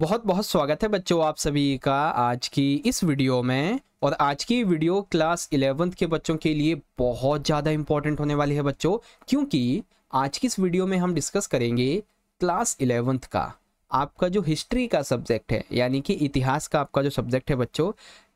बहुत बहुत स्वागत है बच्चों आप सभी का आज की इस वीडियो में और आज की वीडियो क्लास इलेवेंथ के बच्चों के लिए बहुत ज़्यादा इंपॉर्टेंट होने वाली है बच्चों क्योंकि आज की इस वीडियो में हम डिस्कस करेंगे क्लास इलेवेंथ का आपका जो हिस्ट्री का सब्जेक्ट है यानी कि इतिहास का आपका जो सब्जेक्ट है बच्चों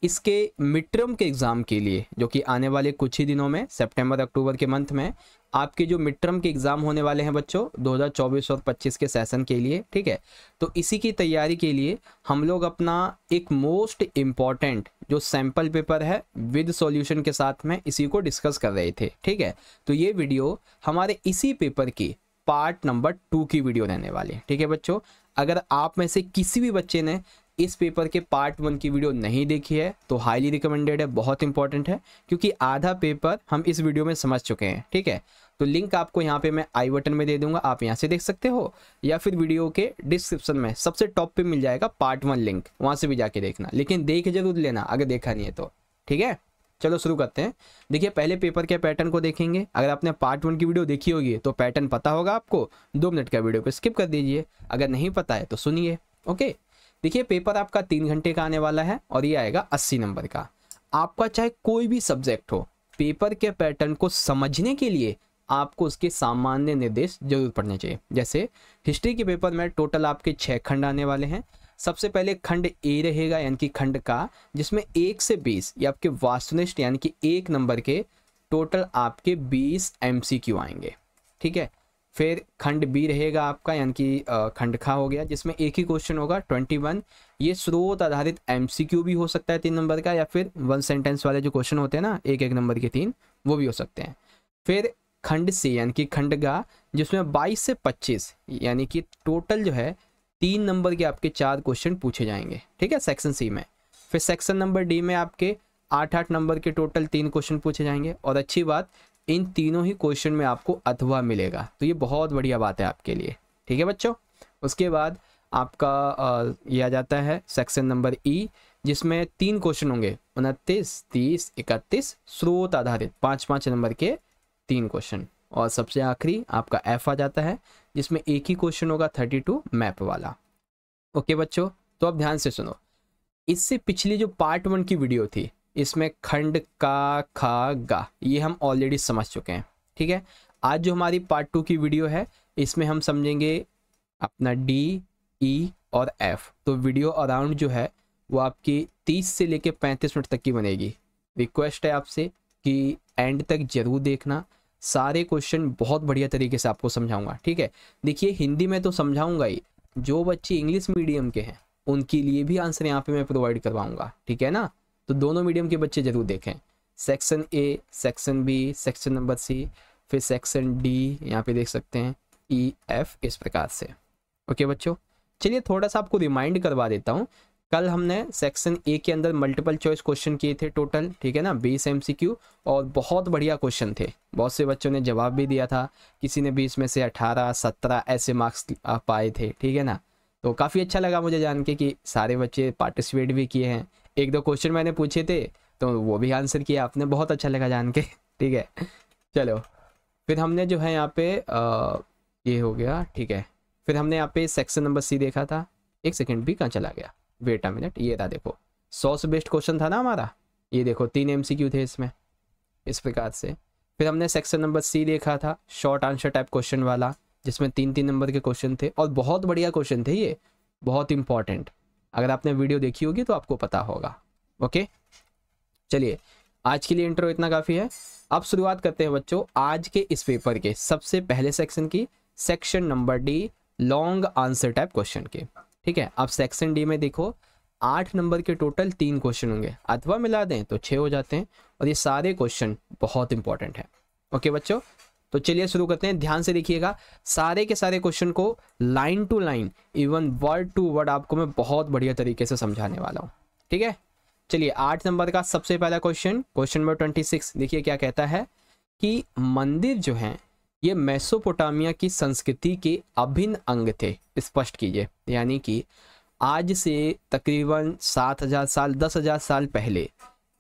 इसके मिड टर्म के एग्ज़ाम के लिए जो कि आने वाले कुछ ही दिनों में सितंबर अक्टूबर के मंथ में आपके जो मिड टर्म के एग्ज़ाम होने वाले हैं बच्चों 2024 और 25 के सेशन के लिए ठीक है तो इसी की तैयारी के लिए हम लोग अपना एक मोस्ट इम्पॉर्टेंट जो सैम्पल पेपर है विद सॉल्यूशन के साथ में इसी को डिस्कस कर रहे थे ठीक है तो ये वीडियो हमारे इसी पेपर की पार्ट नंबर टू की वीडियो रहने वाली है ठीक है बच्चों अगर आप में से किसी भी बच्चे ने इस पेपर के पार्ट वन की वीडियो नहीं देखी है तो हाईली रिकमेंडेड है बहुत इंपॉर्टेंट है क्योंकि आधा पेपर हम इस वीडियो में समझ चुके हैं ठीक है तो लिंक आपको यहाँ पे मैं आई बटन में दे दूंगा आप यहाँ से देख सकते हो या फिर वीडियो के डिस्क्रिप्शन में सबसे टॉप पे मिल जाएगा पार्ट वन लिंक वहां से भी जाके देखना लेकिन देख जरूर लेना अगर देखा नहीं है तो ठीक है चलो शुरू करते हैं देखिए पहले पेपर के पैटर्न को देखेंगे अगर आपने पार्ट वन की वीडियो देखी होगी तो पैटर्न पता होगा आपको दो मिनट का वीडियो को स्किप कर दीजिए अगर नहीं पता है तो सुनिए ओके देखिए पेपर आपका तीन घंटे का आने वाला है और ये आएगा अस्सी नंबर का आपका चाहे कोई भी सब्जेक्ट हो पेपर के पैटर्न को समझने के लिए आपको उसके सामान्य निर्देश जरूर पढ़ने चाहिए जैसे हिस्ट्री के पेपर में टोटल आपके छः खंड आने वाले हैं सबसे पहले खंड ए रहेगा यानी कि खंड का जिसमें एक से बीस या आपके वास्तुनिष्ठ यानी कि एक नंबर के टोटल आपके बीस एम आएंगे ठीक है फिर खंड बी रहेगा आपका यानी कि खंड खा हो गया जिसमें एक ही क्वेश्चन होगा ट्वेंटी वन ये स्रोत आधारित एमसीक्यू भी हो सकता है तीन नंबर का या फिर वन सेंटेंस वाले जो क्वेश्चन होते हैं ना एक एक नंबर के तीन वो भी हो सकते हैं फिर खंड सी यानी कि खंड गा जिसमें बाईस से पच्चीस यानी कि टोटल जो है तीन नंबर के आपके चार क्वेश्चन पूछे जाएंगे ठीक है सेक्शन सी में फिर सेक्शन नंबर डी में आपके आठ आठ नंबर के टोटल तीन क्वेश्चन पूछे जाएंगे और अच्छी बात इन तीनों ही क्वेश्चन में आपको अथवा मिलेगा तो ये बहुत बढ़िया बात है आपके लिए ठीक है बच्चों उसके बाद आपका यह आ जाता है सेक्शन नंबर ई जिसमें तीन क्वेश्चन होंगे उनतीस तीस इकतीस स्रोत आधारित पाँच पाँच नंबर के तीन क्वेश्चन और सबसे आखिरी आपका एफ आ जाता है जिसमें एक ही क्वेश्चन होगा थर्टी टू मैप वाला ओके बच्चों तो अब ध्यान से सुनो इससे पिछली जो पार्ट वन की वीडियो थी इसमें खंड का खा गा ये हम ऑलरेडी समझ चुके हैं ठीक है आज जो हमारी पार्ट टू की वीडियो है इसमें हम समझेंगे अपना डी ई e और एफ तो वीडियो अराउंड जो है वो आपकी तीस से लेके पैंतीस मिनट तक की बनेगी रिक्वेस्ट है आपसे कि एंड तक जरूर देखना सारे क्वेश्चन बहुत बढ़िया तरीके से आपको समझाऊंगा ठीक है देखिए हिंदी में तो समझाऊंगा ही जो बच्चे इंग्लिश मीडियम के हैं उनके लिए भी आंसर यहाँ पे मैं प्रोवाइड करवाऊंगा ठीक है ना तो दोनों मीडियम के बच्चे ज़रूर देखें section A section B section number C फिर सेक्शन डी यहाँ पे देख सकते हैं ई e, एफ इस प्रकार से ओके बच्चों चलिए थोड़ा सा आपको रिमाइंड करवा देता हूँ कल हमने सेक्शन ए के अंदर मल्टीपल चॉइस क्वेश्चन किए थे टोटल ठीक है ना बीस एम और बहुत बढ़िया क्वेश्चन थे बहुत से बच्चों ने जवाब भी दिया था किसी ने बीस में से अठारह सत्रह ऐसे मार्क्स पाए थे ठीक है ना तो काफ़ी अच्छा लगा मुझे जान के कि सारे बच्चे पार्टिसिपेट भी किए हैं एक दो क्वेश्चन मैंने पूछे थे तो वो भी आंसर किया आपने बहुत अच्छा लगा जान के ठीक है चलो फिर हमने जो है यहाँ पे आ, ये हो गया ठीक है फिर हमने यहाँ पे सेक्शन नंबर सी देखा था एक सेकेंड भी कहाँ चला गया वेट अ मिनट ये था देखो सौ से बेस्ट क्वेश्चन था ना हमारा ये देखो तीन एम थे इसमें इस प्रकार से फिर हमने सेक्शन नंबर सी देखा था शॉर्ट आंसर टाइप क्वेश्चन वाला जिसमें तीन तीन नंबर के क्वेश्चन थे और बहुत बढ़िया क्वेश्चन थे ये बहुत इंपॉर्टेंट अगर आपने वीडियो देखी होगी तो आपको पता होगा ओके चलिए आज के लिए इंटरव्यू इतना काफ़ी है अब शुरुआत करते हैं बच्चों आज के इस पेपर के सबसे पहले सेक्शन की section number D long answer type question के ठीक है अब सेक्शन डी में देखो आठ नंबर के टोटल तीन क्वेश्चन होंगे अथवा मिला दें तो छः हो जाते हैं और ये सारे क्वेश्चन बहुत इंपॉर्टेंट है ओके बच्चों तो चलिए शुरू करते हैं ध्यान से देखिएगा सारे के सारे क्वेश्चन को line to line even word to word आपको मैं बहुत बढ़िया तरीके से समझाने वाला हूँ ठीक है चलिए आठ नंबर का सबसे पहला question question number twenty six देखिए क्या कहता है कि मंदिर जो है ये मेसोपोटामिया की संस्कृति के अभिन्न अंग थे स्पष्ट कीजिए यानी कि आज से तकरीबन सात हजार साल दस हजार साल पहले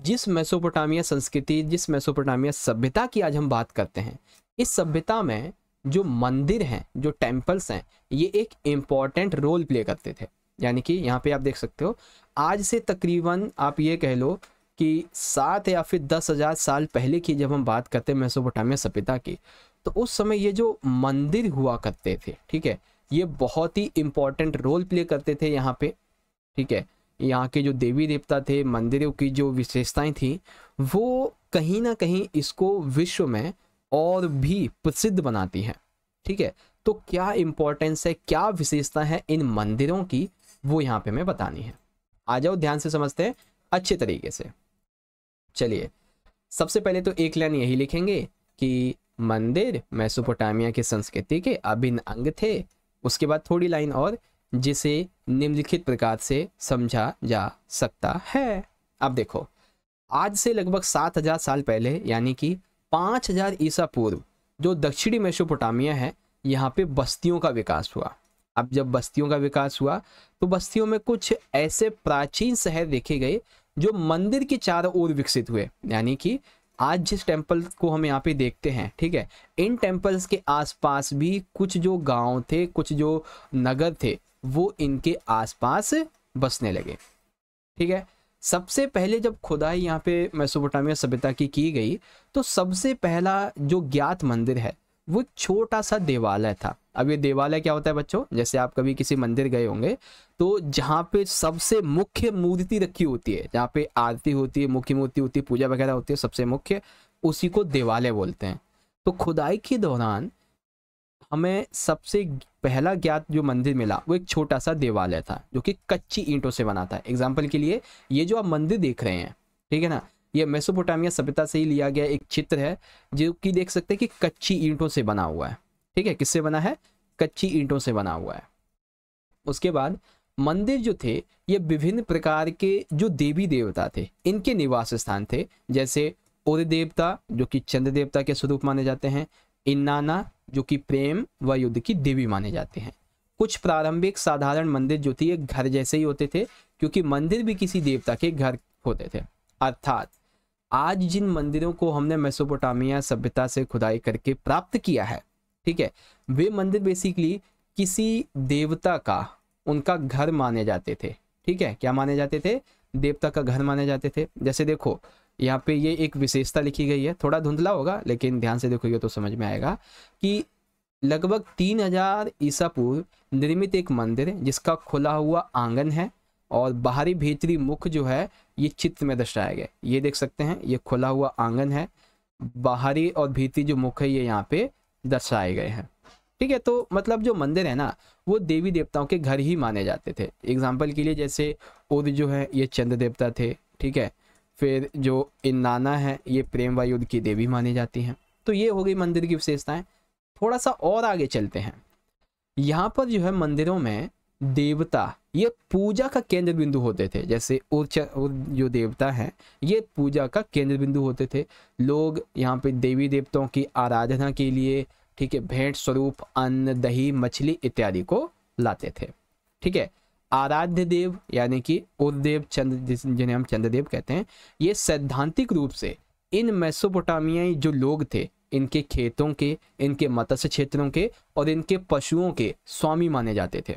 जिस मेसोपोटामिया संस्कृति जिस मेसोपोटामिया सभ्यता की आज हम बात करते हैं इस सभ्यता में जो मंदिर हैं जो टेम्पल्स हैं ये एक इम्पॉर्टेंट रोल प्ले करते थे यानी कि यहाँ पे आप देख सकते हो आज से तकरीबन आप ये कह लो कि सात या फिर दस हज़ार साल पहले की जब हम बात करते हैं मेसोपोटामिया सभ्यता की तो उस समय ये जो मंदिर हुआ करते थे ठीक है ये बहुत ही इम्पॉर्टेंट रोल प्ले करते थे यहाँ पे ठीक है यहाँ के जो देवी देवता थे मंदिरों की जो विशेषताएं थी वो कहीं ना कहीं इसको विश्व में और भी प्रसिद्ध बनाती हैं ठीक है तो क्या इंपॉर्टेंस है क्या विशेषता है इन मंदिरों की वो यहाँ पे मैं बतानी है आ जाओ ध्यान से समझते हैं अच्छे तरीके से चलिए सबसे पहले तो एक लाइन यही लिखेंगे कि मंदिर मैसोपोटामिया की संस्कृति के अभिन्न अंग थे उसके बाद थोड़ी लाइन और जिसे निम्नलिखित प्रकार से समझा जा सकता है अब देखो आज से लगभग सात हजार साल पहले यानी कि पांच हजार ईसा पूर्व जो दक्षिणी मेसोपोटामिया है यहाँ पे बस्तियों का विकास हुआ अब जब बस्तियों का विकास हुआ तो बस्तियों में कुछ ऐसे प्राचीन शहर देखे गए जो मंदिर के चारों ओर विकसित हुए यानी कि आज जिस टेम्पल को हम यहाँ पे देखते हैं ठीक है इन टेम्पल्स के आसपास भी कुछ जो गांव थे कुछ जो नगर थे वो इनके आसपास बसने लगे ठीक है सबसे पहले जब खुदाई यहाँ पे मैसोपोटामिया सभ्यता की की गई तो सबसे पहला जो ज्ञात मंदिर है वो छोटा सा देवालय था अब ये देवालय क्या होता है बच्चों जैसे आप कभी किसी मंदिर गए होंगे तो जहाँ पे सबसे मुख्य मूर्ति रखी होती है जहाँ पे आरती होती है मुख्य मूर्ति होती है पूजा वगैरह होती है सबसे मुख्य उसी को देवालय बोलते हैं तो खुदाई के दौरान हमें सबसे पहला ज्ञात जो मंदिर मिला वो एक छोटा सा देवालय था जो कि कच्ची ईंटों से बना था एग्जाम्पल के लिए ये जो आप मंदिर देख रहे हैं ठीक है ना ये मेसोपोटामिया सभ्यता से ही लिया गया एक चित्र है जो कि देख सकते हैं कि कच्ची ईंटों से बना हुआ है ठीक है किससे बना है कच्ची ईंटों से बना हुआ है उसके बाद मंदिर जो थे ये विभिन्न प्रकार के जो देवी देवता थे इनके निवास स्थान थे जैसे उदय देवता जो कि चंद्र देवता के स्वरूप माने जाते हैं इन्नाना जो कि प्रेम व युद्ध की देवी माने जाते हैं कुछ प्रारंभिक साधारण मंदिर जो थी घर जैसे ही होते थे क्योंकि मंदिर भी किसी देवता के घर होते थे अर्थात आज जिन मंदिरों को हमने मेसोपोटामिया सभ्यता से खुदाई करके प्राप्त किया है ठीक है वे मंदिर बेसिकली किसी देवता का उनका घर माने जाते थे ठीक है क्या माने जाते थे देवता का घर माने जाते थे जैसे देखो यहाँ पे ये एक विशेषता लिखी गई है थोड़ा धुंधला होगा लेकिन ध्यान से देखोगे तो समझ में आएगा कि लगभग तीन हजार ईसा पूर्व निर्मित एक मंदिर है जिसका खुला हुआ आंगन है और बाहरी भीतरी मुख जो है ये चित्र में दर्शाया गया ये देख सकते हैं ये खुला हुआ आंगन है बाहरी और भीतरी जो मुख है ये यहाँ पे दर्शाए गए हैं ठीक है तो मतलब जो मंदिर है ना वो देवी देवताओं के घर ही माने जाते थे एग्जाम्पल के लिए जैसे उद जो है ये चंद्र देवता थे ठीक है फिर जो इन्नाना है ये प्रेम वायुद की देवी मानी जाती हैं तो ये हो गई मंदिर की विशेषताएं थोड़ा सा और आगे चलते हैं यहाँ पर जो है मंदिरों में देवता ये पूजा का केंद्र बिंदु होते थे जैसे उर्च जो देवता हैं ये पूजा का केंद्र बिंदु होते थे लोग यहाँ पे देवी देवताओं की आराधना के लिए ठीक है भेंट स्वरूप अन्न दही मछली इत्यादि को लाते थे ठीक है आराध्य देव यानी कि उर्देव चंद्र जिन्हें हम चंद्रदेव कहते हैं ये सैद्धांतिक रूप से इन मेसोपोटामियाई जो लोग थे इनके खेतों के इनके मत्स्य क्षेत्रों के और इनके पशुओं के स्वामी माने जाते थे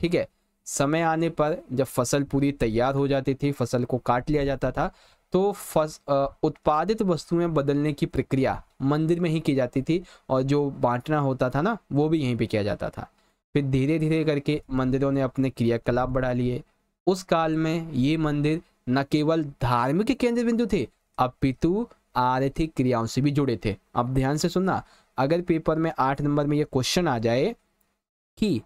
ठीक है समय आने पर जब फसल पूरी तैयार हो जाती थी फसल को काट लिया जाता था तो फस उत्पादित वस्तुएं बदलने की प्रक्रिया मंदिर में ही की जाती थी और जो बांटना होता था ना वो भी यहीं पे किया जाता था फिर धीरे धीरे करके मंदिरों ने अपने क्रियाकलाप बढ़ा लिए उस काल में ये मंदिर न केवल धार्मिक केंद्र बिंदु थे अपितु आर्थिक क्रियाओं से भी जुड़े थे अब ध्यान से सुनना अगर पेपर में आठ नंबर में ये क्वेश्चन आ जाए कि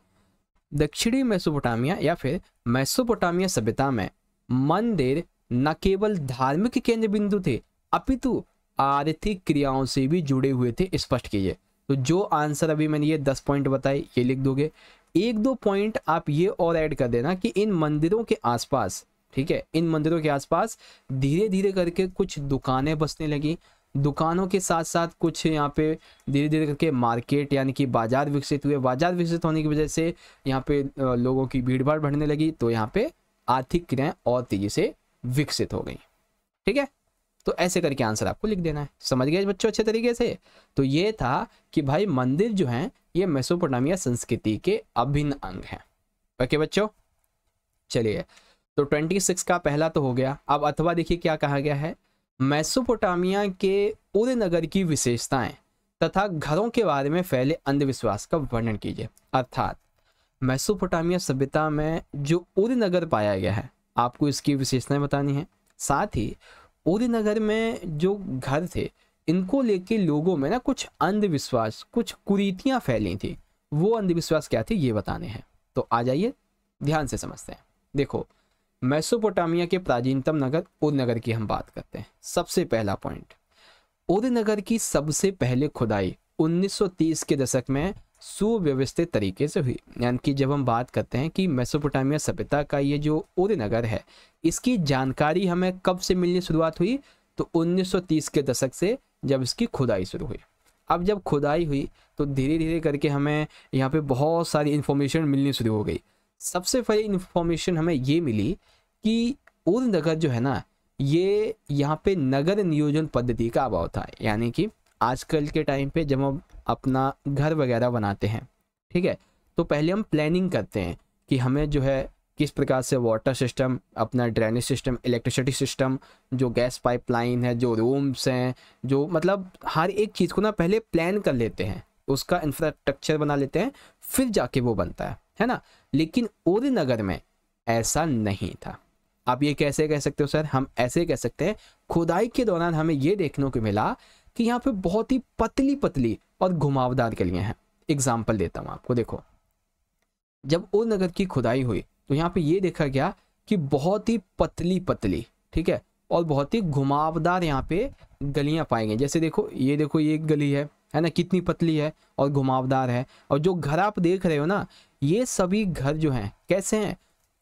दक्षिणी मैसोपोटामिया या फिर मैसोपोटामिया सभ्यता में मंदिर न केवल धार्मिक केंद्र बिंदु थे अपितु आर्थिक क्रियाओं से भी जुड़े हुए थे स्पष्ट कीजिए तो जो आंसर अभी मैंने ये दस पॉइंट बताए ये लिख दोगे एक दो पॉइंट आप ये और ऐड कर देना कि इन मंदिरों के आसपास ठीक है इन मंदिरों के आसपास धीरे धीरे करके कुछ दुकानें बसने लगी दुकानों के साथ साथ कुछ यहाँ पे धीरे धीरे करके मार्केट यानी कि बाजार विकसित हुए बाजार विकसित होने की वजह से यहाँ पे लोगों की भीड़ भाड़ बढ़ने लगी तो यहाँ पे आर्थिक क्रियाएं और तेजी से विकसित हो गई ठीक है तो ऐसे करके आंसर आपको लिख देना है समझ गए बच्चों अच्छे तरीके से तो ये था कि भाई मंदिर जो है ये मेसोपोटामिया संस्कृति के अभिन्न अंग है ओके बच्चों चलिए तो ट्वेंटी सिक्स का पहला तो हो गया अब अथवा देखिए क्या कहा गया है मैसोपोटामिया के उदय नगर की विशेषताएं तथा घरों के बारे में फैले अंधविश्वास का वर्णन कीजिए अर्थात मैसोपोटामिया सभ्यता में जो उदय नगर पाया गया है आपको इसकी विशेषताएं बतानी है साथ ही पूरी नगर में जो घर थे इनको लेके लोगों में ना कुछ अंधविश्वास कुछ कुरीतियां फैली थी वो अंधविश्वास क्या थे ये बताने हैं तो आ जाइए ध्यान से समझते हैं देखो मैसोपोटामिया के प्राचीनतम नगर उद नगर की हम बात करते हैं सबसे पहला पॉइंट उद नगर की सबसे पहले खुदाई 1930 के दशक में सुव्यवस्थित तरीके से हुई यानी कि जब हम बात करते हैं कि मेसोपोटामिया सभ्यता का ये जो उदय नगर है इसकी जानकारी हमें कब से मिलनी शुरुआत हुई तो 1930 के दशक से जब इसकी खुदाई शुरू हुई अब जब खुदाई हुई तो धीरे धीरे करके हमें यहाँ पे बहुत सारी इन्फॉर्मेशन मिलनी शुरू हो गई सबसे पहले इन्फॉर्मेशन हमें ये मिली कि उद नगर जो है ना ये यहाँ पे नगर नियोजन पद्धति का अभाव था यानी कि आजकल के टाइम पे जब हम अपना घर वगैरह बनाते हैं ठीक है तो पहले हम प्लानिंग करते हैं कि हमें जो है किस प्रकार से वाटर सिस्टम अपना ड्रेनेज सिस्टम इलेक्ट्रिसिटी सिस्टम जो गैस पाइपलाइन है जो रूम्स हैं जो मतलब हर एक चीज़ को ना पहले प्लान कर लेते हैं उसका इंफ्रास्ट्रक्चर बना लेते हैं फिर जाके वो बनता है है ना लेकिन और नगर में ऐसा नहीं था आप ये कैसे कह सकते हो सर हम ऐसे कह सकते हैं खुदाई के दौरान हमें ये देखने को मिला कि यहाँ पे बहुत ही पतली पतली और घुमावदार के लिए हैं एग्जाम्पल देता हूँ आपको देखो जब ओ नगर की खुदाई हुई तो यहाँ पे ये देखा गया कि बहुत ही पतली पतली ठीक है और बहुत ही घुमावदार यहाँ पे गलियाँ पाई गई जैसे देखो ये देखो ये एक गली है है ना कितनी पतली है और घुमावदार है और जो घर आप देख रहे हो ना ये सभी घर जो हैं कैसे हैं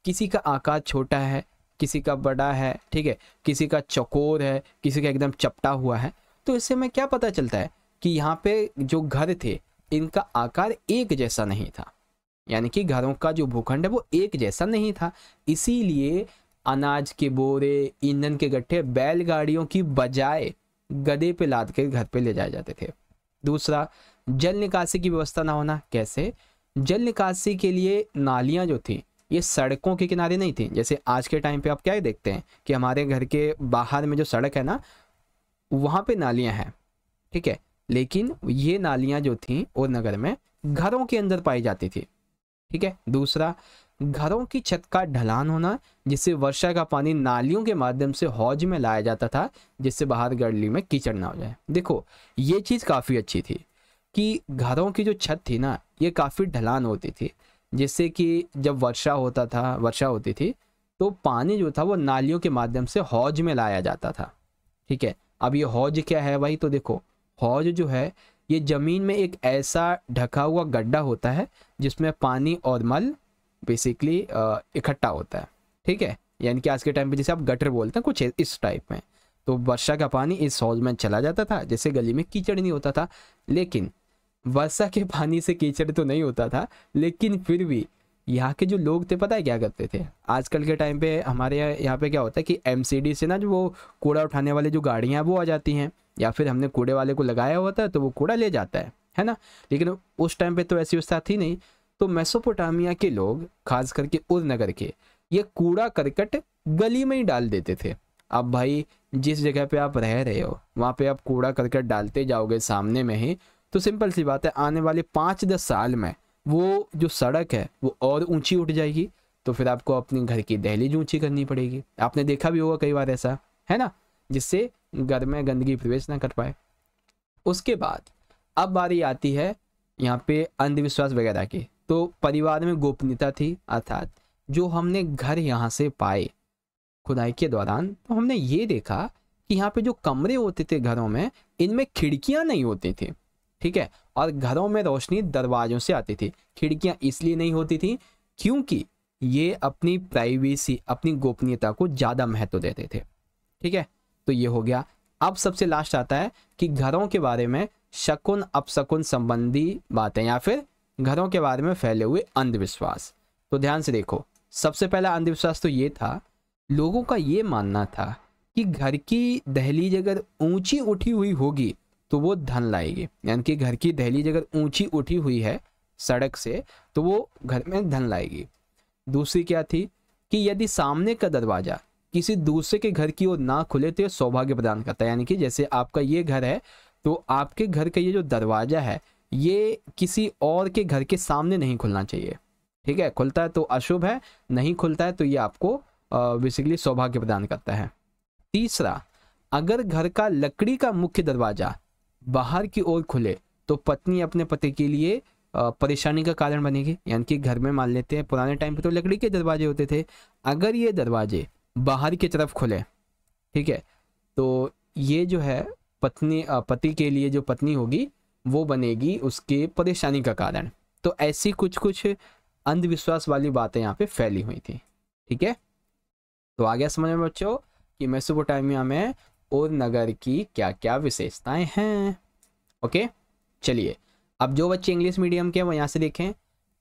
किसी का आकार छोटा है किसी का बड़ा है ठीक है किसी का चकोर है किसी का एकदम चपटा हुआ है तो इससे हमें क्या पता चलता है कि यहाँ पे जो घर थे इनका आकार एक जैसा नहीं था यानी कि घरों का जो भूखंड है वो एक जैसा नहीं था इसीलिए अनाज के बोरे ईंधन के गट्ठे बैलगाड़ियों की बजाय गधे पे लाद के घर पे ले जाए जाते थे दूसरा जल निकासी की व्यवस्था ना होना कैसे जल निकासी के लिए नालियाँ जो थी ये सड़कों के किनारे नहीं थी जैसे आज के टाइम पे आप क्या देखते हैं कि हमारे घर के बाहर में जो सड़क है ना वहाँ पे नालियाँ हैं ठीक है लेकिन ये नालियाँ जो थीं और नगर में घरों के अंदर पाई जाती थी ठीक है दूसरा घरों की छत का ढलान होना जिससे वर्षा का पानी नालियों के माध्यम से हौज में लाया जाता था जिससे बाहर गड़ली में कीचड़ ना हो जाए देखो ये चीज़ काफ़ी अच्छी थी कि घरों की जो छत थी ना ये काफ़ी ढलान होती थी जिससे कि जब वर्षा होता था वर्षा होती थी तो पानी जो था वो नालियों के माध्यम से हौज में लाया जाता था ठीक है अब ये हौज क्या है भाई तो देखो हौज जो है ये ज़मीन में एक ऐसा ढका हुआ गड्ढा होता है जिसमें पानी और मल बेसिकली इकट्ठा होता है ठीक है यानी कि आज के टाइम पे जैसे आप गटर बोलते हैं कुछ इस टाइप में तो वर्षा का पानी इस हौज में चला जाता था जैसे गली में कीचड़ नहीं होता था लेकिन वर्षा के पानी से कीचड़ तो नहीं होता था लेकिन फिर भी यहाँ के जो लोग थे पता है क्या करते थे आजकल के टाइम पे हमारे यहाँ पे क्या होता है कि एम से ना जो वो कूड़ा उठाने वाले जो गाड़ियाँ वो आ जाती हैं या फिर हमने कूड़े वाले को लगाया होता है तो वो कूड़ा ले जाता है है ना लेकिन उस टाइम पे तो ऐसी व्यवस्था थी नहीं तो मेसोपोटामिया के लोग खास करके उर नगर के ये कूड़ा करकट गली में ही डाल देते थे अब भाई जिस जगह पे आप रह रहे हो वहाँ पे आप कूड़ा करकट डालते जाओगे सामने में ही तो सिंपल सी बात है आने वाले पाँच दस साल में वो जो सड़क है वो और ऊंची उठ जाएगी तो फिर आपको अपने घर की दहलीज ऊंची करनी पड़ेगी आपने देखा भी होगा कई बार ऐसा है ना जिससे घर में गंदगी प्रवेश ना कर पाए उसके बाद अब बारी आती है यहाँ पे अंधविश्वास वगैरह की तो परिवार में गोपनीयता थी अर्थात जो हमने घर यहाँ से पाए खुदाई के दौरान तो हमने ये देखा कि यहाँ पे जो कमरे होते थे घरों में इनमें खिड़कियाँ नहीं होती थी ठीक है और घरों में रोशनी दरवाजों से आती थी खिड़कियाँ इसलिए नहीं होती थी क्योंकि ये अपनी प्राइवेसी अपनी गोपनीयता को ज़्यादा महत्व देते थे ठीक है तो ये हो गया अब सबसे लास्ट आता है कि घरों के बारे में शकुन अपशकुन संबंधी बातें या फिर घरों के बारे में फैले हुए अंधविश्वास तो ध्यान से देखो सबसे पहला अंधविश्वास तो ये था लोगों का ये मानना था कि घर की दहलीज अगर ऊंची उठी हुई होगी तो वो धन लाएगी यानी कि घर की दहलीज अगर ऊंची उठी हुई है सड़क से तो वो घर में धन लाएगी दूसरी क्या थी कि यदि सामने का दरवाज़ा किसी दूसरे के घर की ओर ना खुले तो सौभाग्य प्रदान करता है यानी कि जैसे आपका ये घर है तो आपके घर का ये जो दरवाज़ा है ये किसी और के घर के सामने नहीं खुलना चाहिए ठीक है खुलता है तो अशुभ है नहीं खुलता है तो ये आपको बेसिकली सौभाग्य प्रदान करता है तीसरा अगर घर का लकड़ी का मुख्य दरवाज़ा बाहर की ओर खुले तो पत्नी अपने पति के लिए परेशानी का कारण बनेगी यानी कि घर में मान लेते हैं पुराने टाइम पे तो लकड़ी के दरवाजे होते थे अगर ये दरवाजे बाहर की तरफ खुले ठीक है तो ये जो है पत्नी पति के लिए जो पत्नी होगी वो बनेगी उसके परेशानी का कारण तो ऐसी कुछ कुछ अंधविश्वास वाली बातें यहाँ पे फैली हुई थी ठीक है तो आ गया समझ में बच्चों कि मैसोपोटामिया में और नगर की क्या क्या विशेषताएं हैं ओके चलिए अब जो बच्चे इंग्लिश मीडियम के वो यहाँ से देखें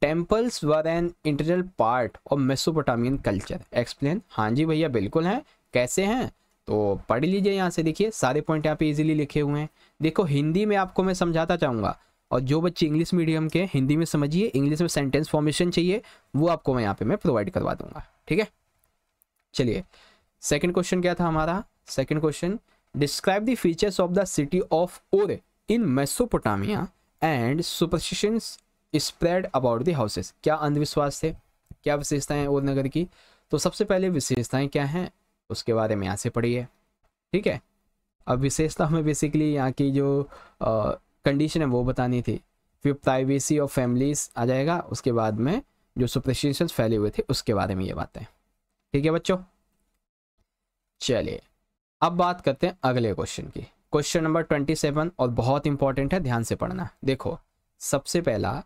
temples were an integral part of Mesopotamian culture explain हाँ जी भैया बिल्कुल हैं कैसे हैं तो पढ़ लीजिए यहाँ से देखिए सारे पॉइंट यहाँ पे इजीली लिखे हुए हैं देखो हिंदी में आपको मैं समझाता चाहूँगा और जो बच्चे इंग्लिश मीडियम के हिंदी में समझिए इंग्लिश में सेंटेंस फॉर्मेशन चाहिए वो आपको मैं यहाँ पे मैं प्रोवाइड करवा दूंगा ठीक है चलिए सेकेंड क्वेश्चन क्या था हमारा second question describe the features of the city of Ur in Mesopotamia and superstitions spread about the houses क्या अंधविश्वास थे क्या विशेषताएं और नगर की तो सबसे पहले विशेषताएं क्या हैं उसके बारे में यहाँ से पढ़िए ठीक है अब विशेषता हमें बेसिकली यहाँ की जो कंडीशन है वो बतानी थी फिर प्राइवेसी ऑफ फैमिलीज आ जाएगा उसके बाद में जो सुप्रशिशन फैले हुए थे उसके बारे में ये बातें ठीक है बच्चों चलिए अब बात करते हैं अगले क्वेश्चन की क्वेश्चन नंबर ट्वेंटी सेवन और बहुत इंपॉर्टेंट है ध्यान से पढ़ना देखो सबसे पहला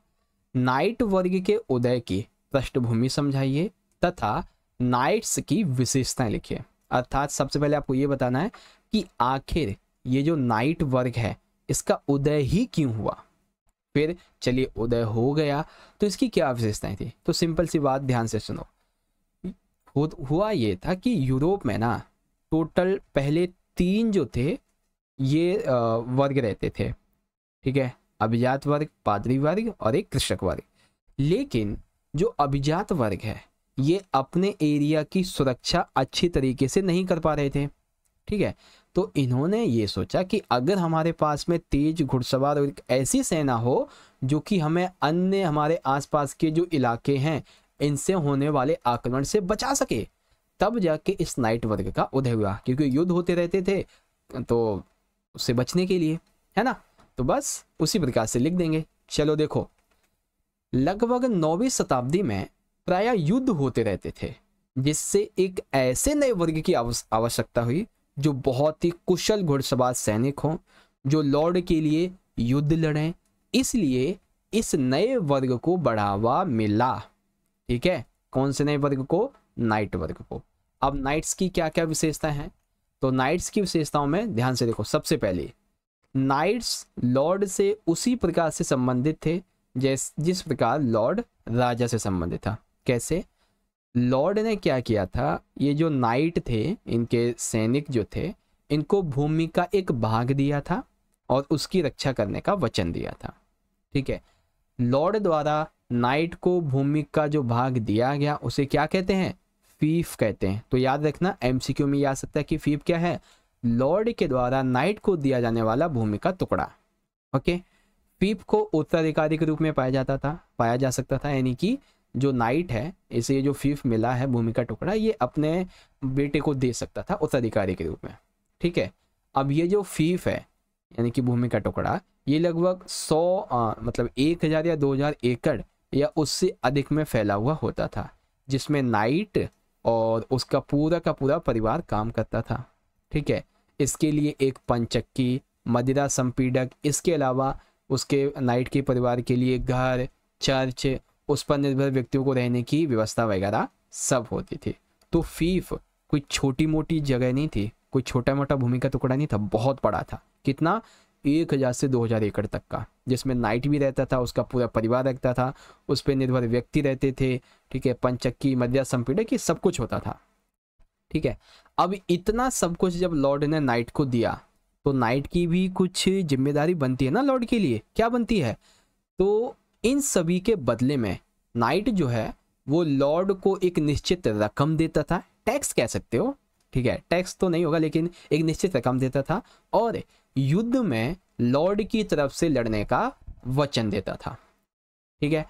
नाइट वर्ग के उदय की पृष्ठभूमि समझाइए तथा नाइट्स की विशेषताएं लिखिए अर्थात सबसे पहले आपको ये बताना है कि आखिर ये जो नाइट वर्ग है इसका उदय ही क्यों हुआ फिर चलिए उदय हो गया तो इसकी क्या विशेषताएं थी तो सिंपल सी बात ध्यान से सुनो हुआ ये था कि यूरोप में ना टोटल पहले तीन जो थे ये वर्ग रहते थे ठीक है अभिजात वर्ग पादरी वर्ग और एक कृषक वर्ग लेकिन जो अभिजात वर्ग है ये अपने एरिया की सुरक्षा अच्छी तरीके से नहीं कर पा रहे थे ठीक है तो इन्होंने ये सोचा कि अगर हमारे पास में तेज घुड़सवार और एक ऐसी सेना हो जो कि हमें अन्य हमारे आसपास के जो इलाके हैं इनसे होने वाले आक्रमण से बचा सके तब जाके इस नाइट वर्ग का उदय हुआ क्योंकि युद्ध होते रहते थे तो उससे बचने के लिए है ना तो बस उसी प्रकार से लिख देंगे चलो देखो लगभग नौवीं शताब्दी में प्राय युद्ध होते रहते थे जिससे एक ऐसे नए वर्ग की आवश्यकता हुई जो बहुत ही कुशल घुड़सवार सैनिक हों जो लॉर्ड के लिए युद्ध लड़ें इसलिए इस नए वर्ग को बढ़ावा मिला ठीक है कौन से नए वर्ग को नाइट वर्ग को अब नाइट्स की क्या क्या विशेषता है तो नाइट्स की विशेषताओं में ध्यान से देखो सबसे पहले नाइट्स लॉर्ड से उसी प्रकार से संबंधित थे जैस जिस प्रकार लॉर्ड राजा से संबंधित था कैसे लॉर्ड ने क्या किया था ये जो नाइट थे इनके सैनिक जो थे इनको भूमि का एक भाग दिया था और उसकी रक्षा करने का वचन दिया था ठीक है लॉर्ड द्वारा नाइट को भूमि का जो भाग दिया गया उसे क्या कहते हैं फीफ कहते हैं तो याद रखना एमसीक्यू में याद सकता है कि फीफ क्या है लॉर्ड के द्वारा नाइट को दिया जाने वाला भूमि का टुकड़ा ओके पीप को उत्तराधिकारी के रूप में पाया जाता था पाया जा सकता था यानी कि जो नाइट है इसे जो फीफ मिला है भूमि का टुकड़ा ये अपने बेटे को दे सकता था उत्तराधिकारी के रूप में ठीक है अब ये जो फीफ है यानी कि भूमि का टुकड़ा ये लगभग सौ मतलब एक हज़ार या दो हज़ार एकड़ या उससे अधिक में फैला हुआ होता था जिसमें नाइट और उसका पूरा का पूरा परिवार काम करता था ठीक है इसके लिए एक पंचक्की मदिरा संपीडक इसके अलावा उसके नाइट के परिवार के लिए घर चर्च उस पर निर्भर व्यक्तियों को रहने की व्यवस्था वगैरह सब होती थी तो फीफ कोई छोटी मोटी जगह नहीं थी कोई छोटा मोटा भूमि का टुकड़ा नहीं था बहुत बड़ा था कितना एक हज़ार से दो हज़ार एकड़ तक का जिसमें नाइट भी रहता था उसका पूरा परिवार रहता था उस पर निर्भर व्यक्ति रहते थे ठीक है पंचक्की मदिरा संपीडक ये सब कुछ होता था ठीक है अब इतना सब कुछ जब लॉर्ड ने नाइट को दिया तो नाइट की भी कुछ जिम्मेदारी बनती है ना लॉर्ड के लिए क्या बनती है तो इन सभी के बदले में नाइट जो है वो लॉर्ड को एक निश्चित रकम देता था टैक्स कह सकते हो ठीक है टैक्स तो नहीं होगा लेकिन एक निश्चित रकम देता था और युद्ध में लॉर्ड की तरफ से लड़ने का वचन देता था ठीक है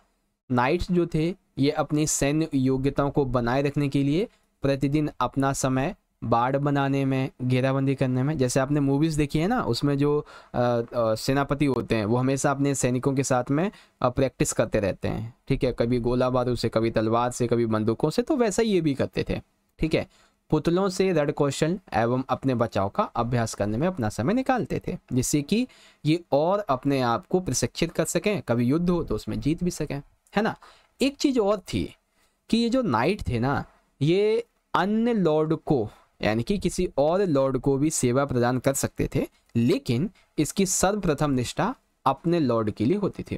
नाइट्स जो थे ये अपनी सैन्य योग्यताओं को बनाए रखने के लिए प्रतिदिन अपना समय बाढ़ बनाने में घेराबंदी करने में जैसे आपने मूवीज़ देखी है ना उसमें जो सेनापति होते हैं वो हमेशा अपने सैनिकों के साथ में प्रैक्टिस करते रहते हैं ठीक है कभी गोला बारू से कभी तलवार से कभी बंदूकों से तो वैसा ये भी करते थे ठीक है पुतलों से रड कौशल एवं अपने बचाव का अभ्यास करने में अपना समय निकालते थे जिससे कि ये और अपने आप को प्रशिक्षित कर सकें कभी युद्ध हो तो उसमें जीत भी सकें है ना एक चीज़ और थी कि ये जो नाइट थे ना ये अन्य लॉर्ड को यानी कि किसी और लॉर्ड को भी सेवा प्रदान कर सकते थे लेकिन इसकी सर्वप्रथम निष्ठा अपने लॉर्ड के लिए होती थी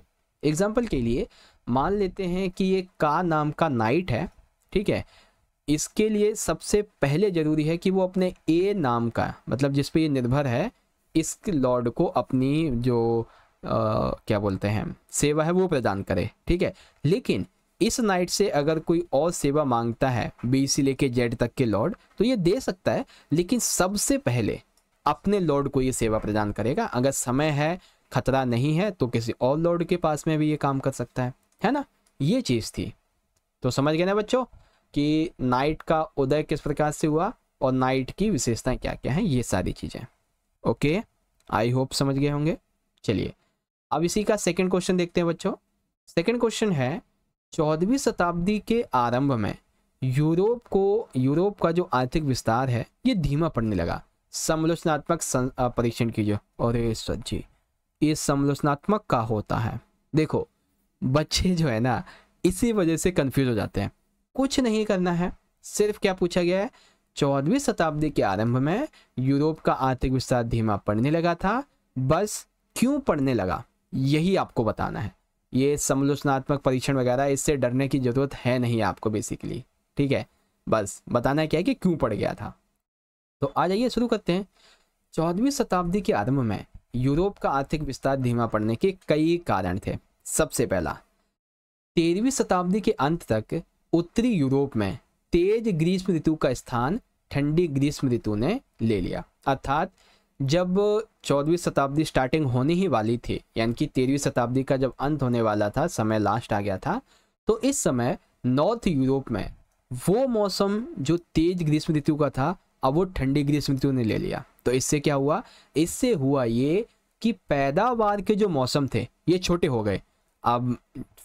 एग्जाम्पल के लिए मान लेते हैं कि ये का नाम का नाइट है ठीक है इसके लिए सबसे पहले ज़रूरी है कि वो अपने ए नाम का मतलब जिस पे ये निर्भर है इस लॉर्ड को अपनी जो आ, क्या बोलते हैं सेवा है वो प्रदान करे ठीक है लेकिन इस नाइट से अगर कोई और सेवा मांगता है बी से लेके जेड तक के लॉर्ड तो ये दे सकता है लेकिन सबसे पहले अपने लॉर्ड को ये सेवा प्रदान करेगा अगर समय है खतरा नहीं है तो किसी और लॉर्ड के पास में भी ये काम कर सकता है है ना ये चीज़ थी तो समझ गए ना बच्चों कि नाइट का उदय किस प्रकार से हुआ और नाइट की विशेषताएं क्या क्या हैं ये सारी चीज़ें ओके आई होप समझ गए होंगे चलिए अब इसी का सेकंड क्वेश्चन देखते हैं बच्चों सेकंड क्वेश्चन है चौदहवीं शताब्दी के आरंभ में यूरोप को यूरोप का जो आर्थिक विस्तार है ये धीमा पड़ने लगा समालोचनात्मक परीक्षण कीजिए और जी ये समालोचनात्मक का होता है देखो बच्चे जो है ना इसी वजह से कंफ्यूज हो जाते हैं कुछ नहीं करना है सिर्फ क्या पूछा गया है चौदहवीं शताब्दी के आरंभ में यूरोप का आर्थिक विस्तार धीमा पड़ने लगा था बस क्यों पड़ने लगा यही आपको बताना है ये समलोचनात्मक परीक्षण वगैरह इससे डरने की ज़रूरत है नहीं आपको बेसिकली ठीक है बस बताना क्या है कि क्यों पड़ गया था तो आ जाइए शुरू करते हैं चौदहवीं शताब्दी के आरंभ में यूरोप का आर्थिक विस्तार धीमा पड़ने के कई कारण थे सबसे पहला तेरहवीं शताब्दी के अंत तक उत्तरी यूरोप में तेज ग्रीष्म ऋतु का स्थान ठंडी ग्रीष्म ऋतु ने ले लिया अर्थात जब चौदहवीं शताब्दी स्टार्टिंग होने ही वाली थी यानी कि तेरहवीं शताब्दी का जब अंत होने वाला था समय लास्ट आ गया था तो इस समय नॉर्थ यूरोप में वो मौसम जो तेज ग्रीष्म ऋतु का था अब वो ठंडी ग्रीष्म ऋतु ने ले लिया तो इससे क्या हुआ इससे हुआ ये कि पैदावार के जो मौसम थे ये छोटे हो गए अब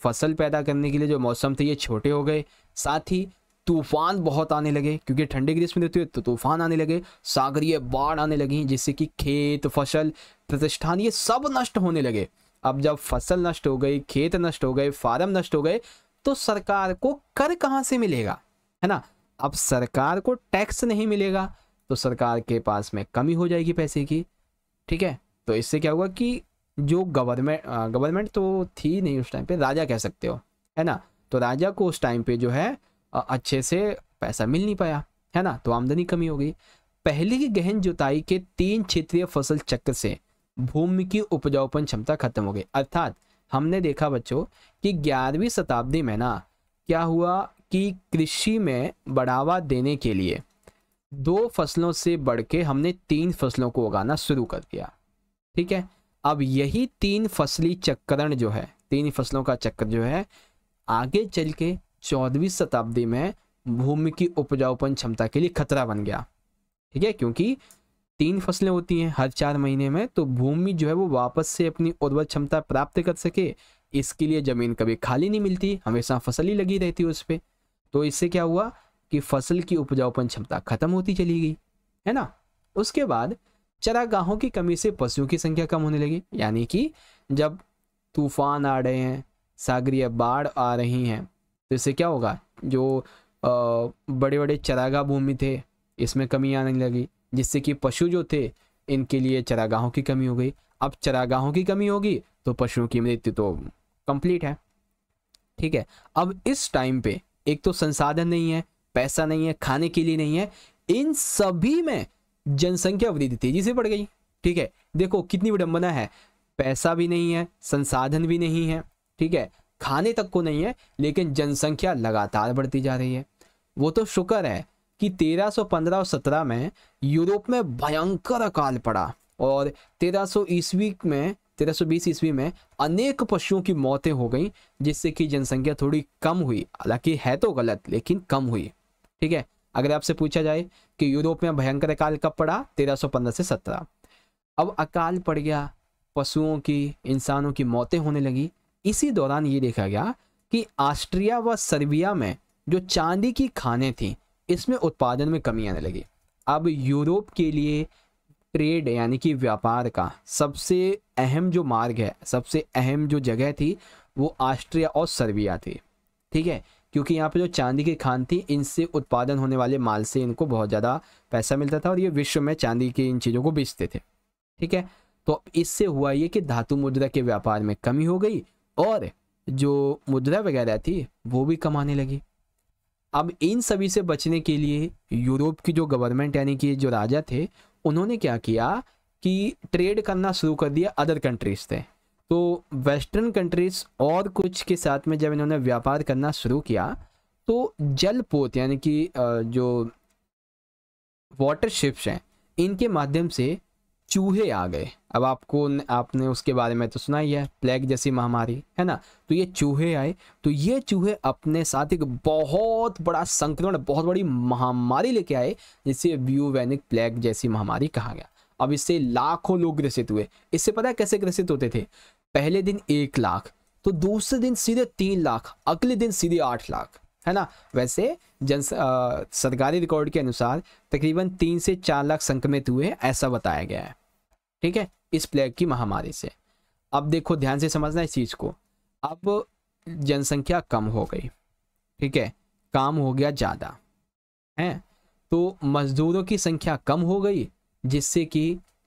फसल पैदा करने के लिए जो मौसम थे ये छोटे हो गए साथ ही तूफान बहुत आने लगे क्योंकि ठंडे देश में है तो तूफान आने लगे सागरीय बाढ़ आने लगी जिससे कि खेत फसल प्रतिष्ठान ये सब नष्ट होने लगे अब जब फसल नष्ट हो गई खेत नष्ट हो गए फार्म नष्ट हो गए तो सरकार को कर कहाँ से मिलेगा है ना अब सरकार को टैक्स नहीं मिलेगा तो सरकार के पास में कमी हो जाएगी पैसे की ठीक है तो इससे क्या हुआ कि जो गवर्नमेंट गवर्नमेंट तो थी नहीं उस टाइम पे राजा कह सकते हो है ना तो राजा को उस टाइम पे जो है अच्छे से पैसा मिल नहीं पाया है ना तो आमदनी कमी हो गई पहले की गहन जुताई के तीन क्षेत्रीय फसल चक्र से भूमि की उपजाऊपन क्षमता खत्म हो गई अर्थात हमने देखा बच्चों कि ग्यारहवीं शताब्दी में ना क्या हुआ कि कृषि में बढ़ावा देने के लिए दो फसलों से बढ़ के हमने तीन फसलों को उगाना शुरू कर दिया ठीक है अब यही तीन फसली चक्रण जो है तीन फसलों का चक्र जो है आगे चल के चौदहवीं शताब्दी में भूमि की उपजाऊपन क्षमता के लिए खतरा बन गया ठीक है क्योंकि तीन फसलें होती हैं हर चार महीने में तो भूमि जो है वो वापस से अपनी उर्वर क्षमता प्राप्त कर सके इसके लिए ज़मीन कभी खाली नहीं मिलती हमेशा फसल ही लगी रहती है उस पर तो इससे क्या हुआ कि फसल की उपजाऊपन क्षमता खत्म होती चली गई है ना उसके बाद चरागाहों की कमी से पशुओं की संख्या कम होने लगी यानी कि जब तूफान आ रहे हैं सागरीय बाढ़ आ रही हैं तो इससे क्या होगा जो बड़े बड़े चरागाह भूमि थे इसमें कमी आने लगी जिससे कि पशु जो थे इनके लिए चरागाहों की कमी हो गई अब चरागाहों की कमी होगी तो पशुओं की मृत्यु तो कंप्लीट है ठीक है अब इस टाइम पे एक तो संसाधन नहीं है पैसा नहीं है खाने के लिए नहीं है इन सभी में जनसंख्या वृद्धि तेजी से बढ़ गई ठीक है देखो कितनी विडंबना है पैसा भी नहीं है संसाधन भी नहीं है ठीक है खाने तक को नहीं है लेकिन जनसंख्या लगातार बढ़ती जा रही है वो तो शुक्र है कि 1315 और 17 में यूरोप में भयंकर अकाल पड़ा और 1300 ईस्वी में 1320 ईस्वी में अनेक पशुओं की मौतें हो गई जिससे कि जनसंख्या थोड़ी कम हुई हालांकि है तो गलत लेकिन कम हुई ठीक है अगर आपसे पूछा जाए कि यूरोप में भयंकर अकाल कब पड़ा 1315 से 17 अब अकाल पड़ गया पशुओं की इंसानों की मौतें होने लगी इसी दौरान ये देखा गया कि ऑस्ट्रिया व सर्बिया में जो चांदी की खानें थीं इसमें उत्पादन में कमी आने लगी अब यूरोप के लिए ट्रेड यानी कि व्यापार का सबसे अहम जो मार्ग है सबसे अहम जो जगह थी वो ऑस्ट्रिया और सर्बिया थी ठीक है क्योंकि यहाँ पे जो चांदी की खान थी इनसे उत्पादन होने वाले माल से इनको बहुत ज़्यादा पैसा मिलता था और ये विश्व में चांदी की इन चीज़ों को बेचते थे ठीक है तो इससे हुआ ये कि धातु मुद्रा के व्यापार में कमी हो गई और जो मुद्रा वगैरह थी वो भी कमाने लगी अब इन सभी से बचने के लिए यूरोप की जो गवर्नमेंट यानी कि जो राजा थे उन्होंने क्या किया कि ट्रेड करना शुरू कर दिया अदर कंट्रीज से तो वेस्टर्न कंट्रीज और कुछ के साथ में जब इन्होंने व्यापार करना शुरू किया तो जल पोत यानी कि जो वाटर शिप्स हैं इनके माध्यम से चूहे आ गए अब आपको आपने उसके बारे में तो सुना ही है प्लेग जैसी महामारी है ना तो ये चूहे आए तो ये चूहे अपने साथ एक बहुत बड़ा संक्रमण बहुत बड़ी महामारी लेके आए जिसे व्यूवैनिक प्लेग जैसी महामारी कहा गया अब इससे लाखों लोग ग्रसित हुए इससे पता है कैसे ग्रसित होते थे पहले दिन एक लाख तो दूसरे दिन सीधे तीन लाख अगले दिन सीधे आठ लाख है ना वैसे जन सरकारी रिकॉर्ड के अनुसार तकरीबन तीन से चार लाख संक्रमित हुए ऐसा बताया गया है ठीक है इस प्लेग की महामारी से अब देखो ध्यान से समझना इस चीज़ को अब जनसंख्या कम हो गई ठीक है काम हो गया ज़्यादा है तो मजदूरों की संख्या कम हो गई जिससे कि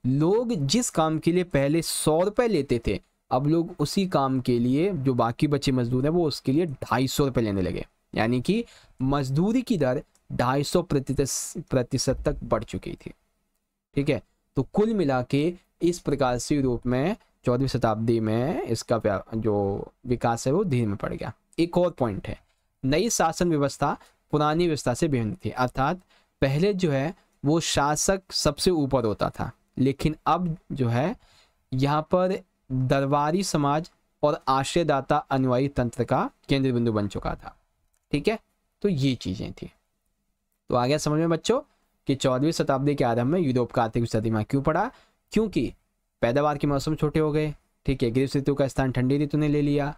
लोग जिस काम के लिए पहले सौ रुपए लेते थे अब लोग उसी काम के लिए जो बाकी बचे मजदूर हैं वो उसके लिए ढाई सौ रुपये लेने लगे यानी कि मजदूरी की दर ढाई सौ प्रतिशत तक बढ़ चुकी थी ठीक है तो कुल मिला के इस प्रकार से यूरोप में चौदहवीं शताब्दी में इसका जो विकास है वो धीरे में पड़ गया एक और पॉइंट है नई शासन व्यवस्था पुरानी व्यवस्था से भिन्न थी अर्थात पहले जो है वो शासक सबसे ऊपर होता था लेकिन अब जो है यहाँ पर दरबारी समाज और आश्रयदाता अनुयायी तंत्र का केंद्र बिंदु बन चुका था ठीक है तो ये चीज़ें थी तो आ गया समझ में बच्चों कि चौदहवीं शताब्दी के आरंभ में यूरोप का आर्थिक सदीमा क्यों पड़ा क्योंकि पैदावार के मौसम छोटे हो गए ठीक है ग्रीष्म ऋतु का स्थान ठंडी ऋतु ने ले लिया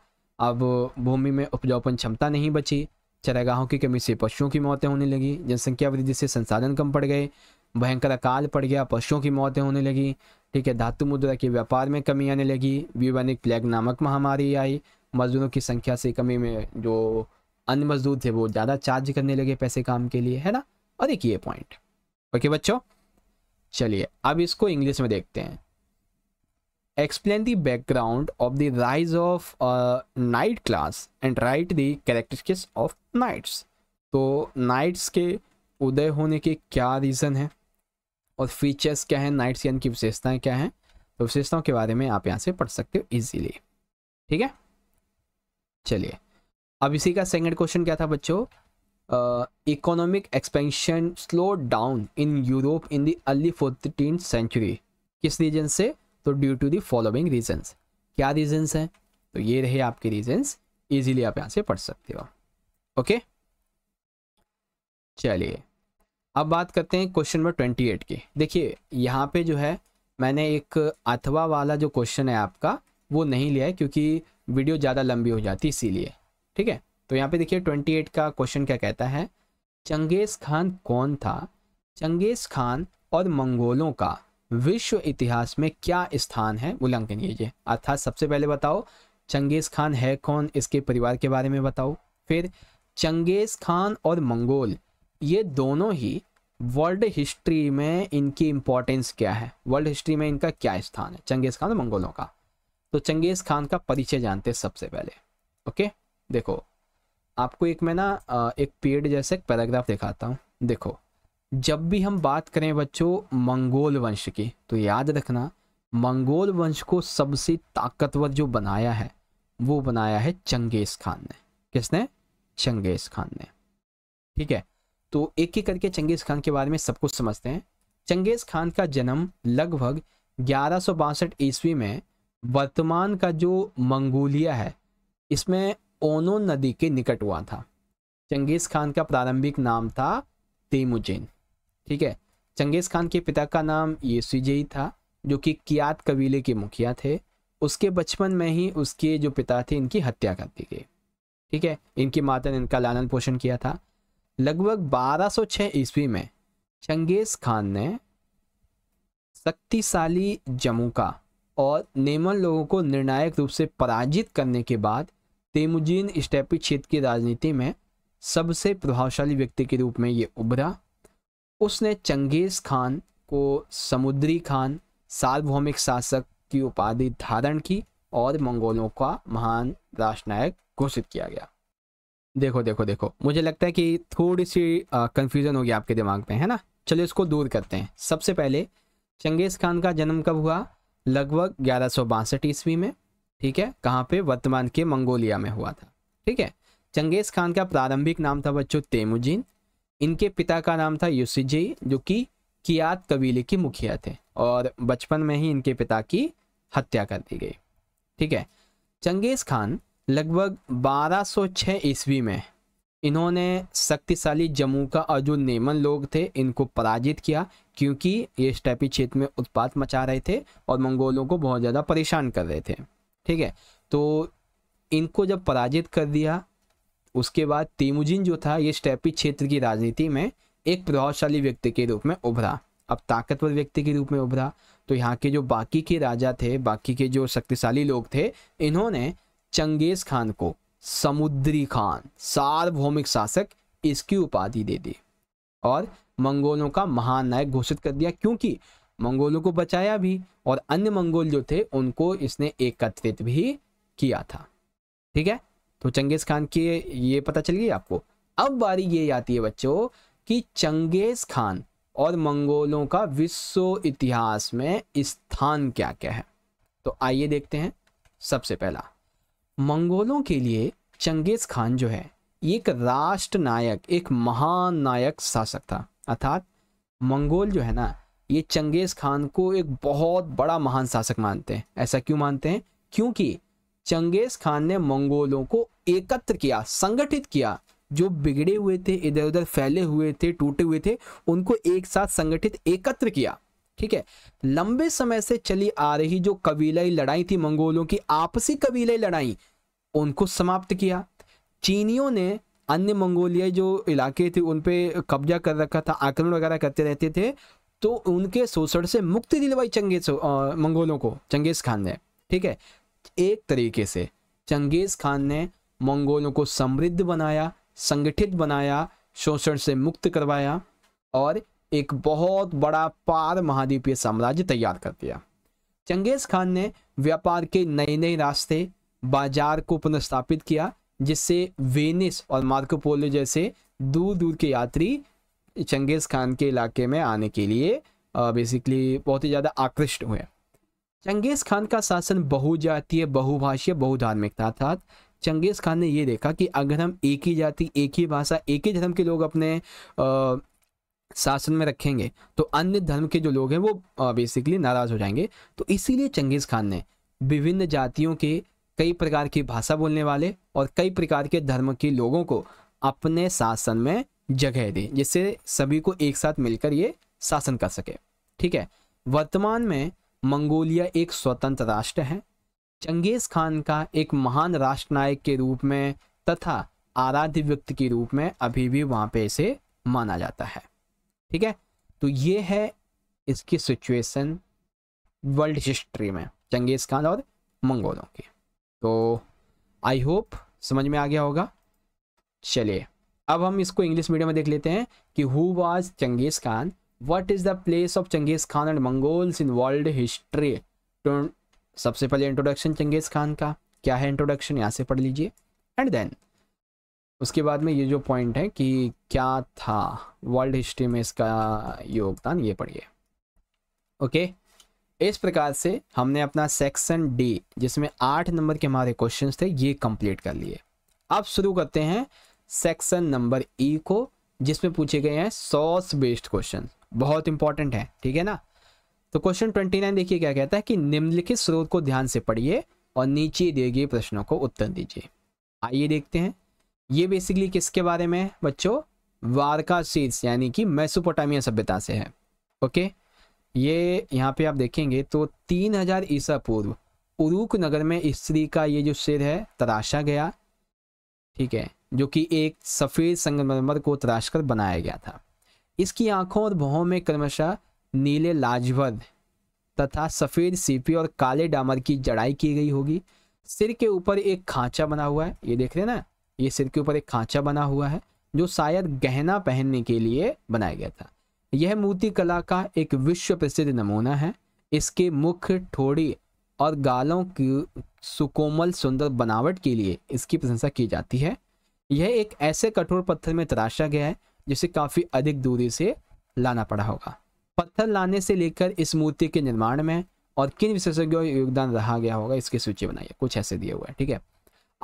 अब भूमि में उपजाऊपन क्षमता नहीं बची चरागाहों की कमी से पशुओं की मौतें होने लगी जनसंख्या वृद्धि से संसाधन कम पड़ गए भयंकर अकाल पड़ गया पशुओं की मौतें होने लगी ठीक है धातु मुद्रा के व्यापार में कमी आने लगी विवनिक प्लेग नामक महामारी आई मजदूरों की संख्या से कमी में जो अन्य मजदूर थे वो ज़्यादा चार्ज करने लगे पैसे काम के लिए है ना और एक ये पॉइंट ओके बच्चों चलिए अब इसको इंग्लिश में देखते हैं explain the background of the rise of knight class and write the characteristics of knights तो नाइट्स के उदय होने के क्या रीज़न है और फीचर्स क्या है नाइट्स यान की विशेषताएं क्या हैं तो विशेषताओं के बारे में आप यहाँ से पढ़ सकते हो इजीली ठीक है चलिए अब इसी का सेकंड क्वेश्चन क्या था बच्चों economic expansion slow down in Europe in the early early century किस रीजन से तो due to the following reasons क्या रीजंस हैं तो ये रहे आपके रीजंस इजीली आप यहाँ से पढ़ सकते हो ओके चलिए अब बात करते हैं क्वेश्चन नंबर ट्वेंटी एट की देखिए यहाँ पे जो है मैंने एक अथवा वाला जो क्वेश्चन है आपका वो नहीं लिया है क्योंकि वीडियो ज़्यादा लंबी हो जाती इसीलिए ठीक है तो यहाँ पे देखिए 28 का क्वेश्चन क्या कहता है चंगेज खान कौन था चंगेज खान और मंगोलों का विश्व इतिहास में क्या स्थान है उल्लंघन कीजिए अर्थात सबसे पहले बताओ चंगेज खान है कौन इसके परिवार के बारे में बताओ फिर चंगेज खान और मंगोल ये दोनों ही वर्ल्ड हिस्ट्री में इनकी इम्पोर्टेंस क्या है वर्ल्ड हिस्ट्री में इनका क्या स्थान है चंगेज़ खान और मंगोलों का तो चंगेज़ खान का परिचय जानते सबसे पहले ओके देखो आपको एक मैं ना एक पेड जैसे एक पैराग्राफ दिखाता हूँ देखो जब भी हम बात करें बच्चों मंगोल वंश की तो याद रखना मंगोल वंश को सबसे ताकतवर जो बनाया है वो बनाया है चंगेज खान ने किसने चंगेज खान ने ठीक है तो एक एक करके चंगेज खान के बारे में सब कुछ समझते हैं चंगेज खान का जन्म लगभग ग्यारह ईस्वी में वर्तमान का जो मंगोलिया है इसमें ओनो नदी के निकट हुआ था चंगेज खान का प्रारंभिक नाम था तेमुजिन ठीक है चंगेज खान के पिता का नाम येसुजई था जो कि कियात कबीले के मुखिया थे उसके बचपन में ही उसके जो पिता थे इनकी हत्या कर दी गई ठीक है इनकी माता ने इनका लालन पोषण किया था लगभग 1206 ईस्वी में चंगेज खान ने शक्तिशाली जमू का और नेमन लोगों को निर्णायक रूप से पराजित करने के बाद तेमुजीन स्टेपी क्षेत्र की राजनीति में सबसे प्रभावशाली व्यक्ति के रूप में ये उभरा उसने चंगेज़ खान को समुद्री खान सार्वभौमिक शासक की उपाधि धारण की और मंगोलों का महान राष्ट्रनायक घोषित किया गया देखो देखो देखो मुझे लगता है कि थोड़ी सी कन्फ्यूज़न होगी आपके दिमाग में है ना चलो इसको दूर करते हैं सबसे पहले चंगेज़ खान का जन्म कब हुआ लगभग ग्यारह ईस्वी में ठीक है कहाँ पे वर्तमान के मंगोलिया में हुआ था ठीक है चंगेज खान का प्रारंभिक नाम था बच्चों तेमुजीन इनके पिता का नाम था यूसीजी जो कि कियात कबीले के मुखिया थे और बचपन में ही इनके पिता की हत्या कर दी गई ठीक है चंगेज खान लगभग 1206 ईस्वी में इन्होंने शक्तिशाली जम्मू का और जो नेमन लोग थे इनको पराजित किया क्योंकि ये स्टैपी क्षेत्र में उत्पात मचा रहे थे और मंगोलों को बहुत ज़्यादा परेशान कर रहे थे ठीक है तो इनको जब पराजित कर दिया उसके बाद तेमुजिन जो था ये स्टेपी क्षेत्र की राजनीति में एक प्रभावशाली व्यक्ति के रूप में उभरा अब ताकतवर व्यक्ति के रूप में उभरा तो यहाँ के जो बाकी के राजा थे बाकी के जो शक्तिशाली लोग थे इन्होंने चंगेज खान को समुद्री खान सार्वभौमिक शासक इसकी उपाधि दे दी और मंगोलों का महान नायक घोषित कर दिया क्योंकि मंगोलों को बचाया भी और अन्य मंगोल जो थे उनको इसने एकत्रित भी किया था ठीक है तो चंगेज खान की ये पता चल गई आपको अब बारी ये आती है बच्चों कि चंगेज खान और मंगोलों का विश्व इतिहास में स्थान क्या क्या है तो आइए देखते हैं सबसे पहला मंगोलों के लिए चंगेज खान जो है एक राष्ट्र नायक एक महान नायक शासक था अर्थात मंगोल जो है ना ये चंगेज़ खान को एक बहुत बड़ा महान शासक मानते हैं ऐसा क्यों मानते हैं क्योंकि चंगेज़ खान ने मंगोलों को एकत्र किया संगठित किया जो बिगड़े हुए थे इधर उधर फैले हुए थे टूटे हुए थे उनको एक साथ संगठित एकत्र किया ठीक है लंबे समय से चली आ रही जो कबीलाई लड़ाई थी मंगोलों की आपसी कबीलाई लड़ाई उनको समाप्त किया चीनियों ने अन्य मंगोलियाई जो इलाके थे उन पर कब्जा कर रखा था आक्रमण वगैरह करते रहते थे तो उनके शोषण से मुक्ति दिलवाई चंगेज मंगोलों को चंगेज खान ने ठीक है एक तरीके से चंगेज खान ने मंगोलों को समृद्ध बनाया संगठित बनाया शोषण से मुक्त करवाया और एक बहुत बड़ा पार महाद्वीपीय साम्राज्य तैयार कर दिया चंगेज खान ने व्यापार के नए नए रास्ते बाजार को पुनर्स्थापित किया जिससे वेनिस और मार्कोपोलो जैसे दूर दूर के यात्री चंगेज़ खान के इलाके में आने के लिए बेसिकली बहुत ही ज़्यादा आकृष्ट हुए चंगेज़ खान का शासन बहुजातीय बहुभाषीय बहुधार्मिक था अर्थात चंगेज़ खान ने ये देखा कि अगर हम एक ही जाति एक ही भाषा एक ही धर्म के लोग अपने शासन में रखेंगे तो अन्य धर्म के जो लोग हैं वो बेसिकली नाराज़ हो जाएंगे तो इसीलिए चंगेज़ खान ने विभिन्न जातियों के कई प्रकार की भाषा बोलने वाले और कई प्रकार के धर्म के लोगों को अपने शासन में जगह दे जिससे सभी को एक साथ मिलकर ये शासन कर सके ठीक है वर्तमान में मंगोलिया एक स्वतंत्र राष्ट्र है चंगेज खान का एक महान राष्ट्र नायक के रूप में तथा आराध्य व्यक्ति के रूप में अभी भी वहाँ पे इसे माना जाता है ठीक है तो ये है इसकी सिचुएशन वर्ल्ड हिस्ट्री में चंगेज खान और मंगोलों की तो आई होप समझ में आ गया होगा चलिए अब हम इसको इंग्लिश मीडियम में देख लेते हैं कि who was Genghis Khan what is the place of Genghis Khan and Mongols in world history सबसे पहले इंट्रोडक्शन चंगेज खान का क्या है इंट्रोडक्शन यहाँ से पढ़ लीजिए एंड देन उसके बाद में ये जो पॉइंट है कि क्या था वर्ल्ड हिस्ट्री में इसका योगदान ये पढ़िए ओके इस प्रकार से हमने अपना सेक्शन डी जिसमें आठ नंबर के हमारे क्वेश्चंस थे ये कंप्लीट कर लिए अब शुरू करते हैं सेक्शन नंबर ई e को जिसमें पूछे गए हैं सॉस बेस्ड क्वेश्चन बहुत इंपॉर्टेंट है ठीक है ना तो क्वेश्चन ट्वेंटी नाइन देखिए क्या कहता है कि निम्नलिखित स्रोत को ध्यान से पढ़िए और नीचे दिए गए प्रश्नों को उत्तर दीजिए आइए देखते हैं ये बेसिकली किसके बारे में बच्चों वारका सीट्स यानी कि मैसोपोटामिया सभ्यता से है ओके ये यहाँ पे आप देखेंगे तो तीन हजार ईसा पूर्व उरूक नगर में स्त्री का ये जो सिर है तराशा गया ठीक है जो कि एक सफ़ेद संगमरमर को तराश कर बनाया गया था इसकी आंखों और भौहों में क्रमशः नीले लाजवर तथा सफ़ेद सीपी और काले डामर की जड़ाई की गई होगी सिर के ऊपर एक खांचा बना हुआ है ये देख रहे ना ये सिर के ऊपर एक खांचा बना हुआ है जो शायद गहना पहनने के लिए बनाया गया था यह मूर्ति कला का एक विश्व प्रसिद्ध नमूना है इसके मुख ठोड़ी और गालों की सुकोमल सुंदर बनावट के लिए इसकी प्रशंसा की जाती है यह एक ऐसे कठोर पत्थर में तराशा गया है जिसे काफ़ी अधिक दूरी से लाना पड़ा होगा पत्थर लाने से लेकर इस मूर्ति के निर्माण में और किन विशेषज्ञों का योगदान रहा गया होगा इसकी सूची बनाइए कुछ ऐसे दिए हुए हैं ठीक है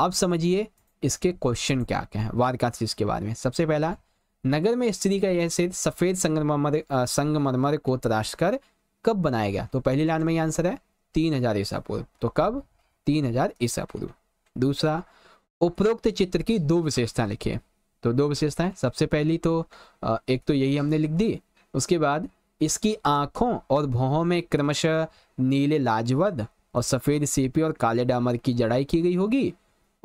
अब समझिए इसके क्वेश्चन क्या क्या है वारकाथीस के बारे में सबसे पहला नगर में स्त्री का यह सिर सफ़ेद संगमरमर संगमरमर को तराश कर कब बनाया गया तो पहली लाइन में यह आंसर है तीन हजार ईसा पूर्व तो कब तीन हजार ईसा पूर्व दूसरा उपरोक्त चित्र की दो विशेषता लिखिए तो दो विशेषताएं सबसे पहली तो एक तो यही हमने लिख दी उसके बाद इसकी आंखों और भौहों में क्रमशः नीले लाजवद और सफ़ेद सीपी और काले डामर की जड़ाई की गई होगी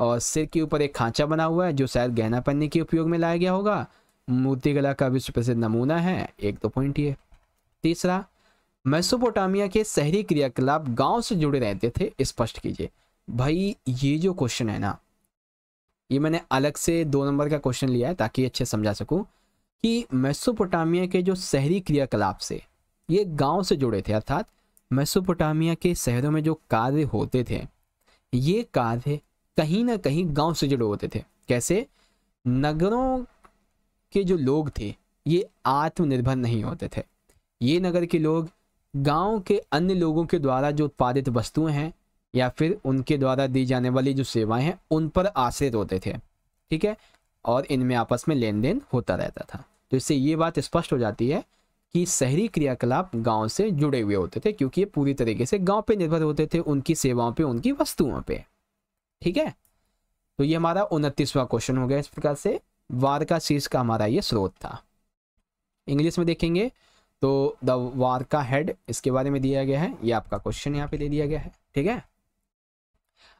और सिर के ऊपर एक खांचा बना हुआ है जो शायद गहना पन्ने के उपयोग में लाया गया होगा मूर्तिकला का विश्व प्रसिद्ध नमूना है एक तो पॉइंट ये तीसरा मैसोपोटामिया के शहरी क्रियाकलाप गांव से जुड़े रहते थे स्पष्ट कीजिए भाई ये जो क्वेश्चन है ना ये मैंने अलग से दो नंबर का क्वेश्चन लिया है ताकि अच्छे समझा सकूँ कि मैसोपोटामिया के जो शहरी क्रियाकलाप से ये गांव से जुड़े थे अर्थात मैसोपोटामिया के शहरों में जो कार्य होते थे ये कार्य कहीं ना कहीं गांव से जुड़े होते थे कैसे नगरों के जो लोग थे ये आत्मनिर्भर नहीं होते थे ये नगर के लोग गांव के अन्य लोगों के द्वारा जो उत्पादित वस्तुएं हैं या फिर उनके द्वारा दी जाने वाली जो सेवाएं हैं उन पर आश्रित होते थे ठीक है और इनमें आपस में लेन देन होता रहता था तो इससे ये बात स्पष्ट हो जाती है कि शहरी क्रियाकलाप गांव से जुड़े हुए होते थे क्योंकि ये पूरी तरीके से गांव पे निर्भर होते थे उनकी सेवाओं पे उनकी वस्तुओं पे ठीक है तो ये हमारा उनतीसवां क्वेश्चन हो गया इस प्रकार से वार का शीर्ष का हमारा ये स्रोत था इंग्लिश में देखेंगे तो द वार का हेड इसके बारे में दिया गया है ये आपका क्वेश्चन यहाँ पे दे दिया गया है ठीक है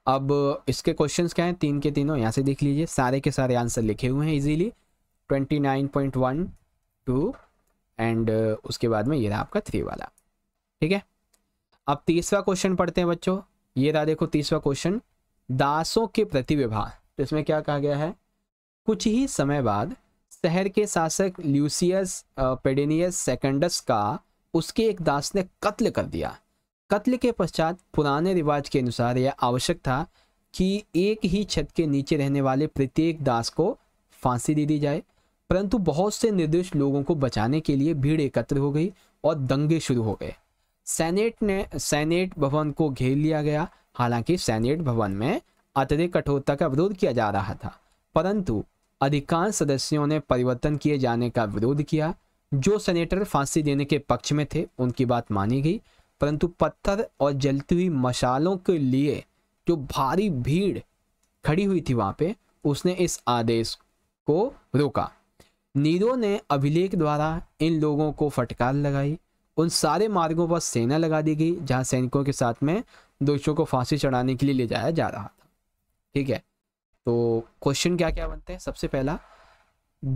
अब इसके क्वेश्चंस क्या हैं तीन के तीनों यहाँ से देख लीजिए सारे के सारे आंसर लिखे हुए हैं इजीली 29.1 टू एंड उसके बाद में ये रहा आपका थ्री वाला ठीक है अब तीसरा क्वेश्चन पढ़ते हैं बच्चों ये रहा देखो तीसरा क्वेश्चन दासों के प्रति विभाग तो इसमें क्या कहा गया है कुछ ही समय बाद शहर के शासक ल्यूसियस uh, पेडेनियस सेकेंडस का उसके एक दास ने कत्ल कर दिया कत्ल के पश्चात पुराने रिवाज के अनुसार यह आवश्यक था कि एक ही छत के नीचे रहने वाले प्रत्येक दास को फांसी दे दी जाए परंतु बहुत से निर्दोष लोगों को बचाने के लिए भीड़ एकत्र हो गई और दंगे शुरू हो गए सेनेट ने सैनेट भवन को घेर लिया गया हालांकि सेनेट भवन में अतिरिक्त कठोरता का विरोध किया जा रहा था परंतु अधिकांश सदस्यों ने परिवर्तन किए जाने का विरोध किया जो सेनेटर फांसी देने के पक्ष में थे उनकी बात मानी गई परंतु पत्थर और जलती हुई मशालों के लिए जो भारी भीड़ खड़ी हुई थी वहां पे उसने इस आदेश को रोका नीरो ने अभिलेख द्वारा इन लोगों को फटकार लगाई उन सारे मार्गों पर सेना लगा दी गई जहां सैनिकों के साथ में दोषियों को फांसी चढ़ाने के लिए ले जाया जा रहा था ठीक है तो क्वेश्चन क्या क्या बनते हैं सबसे पहला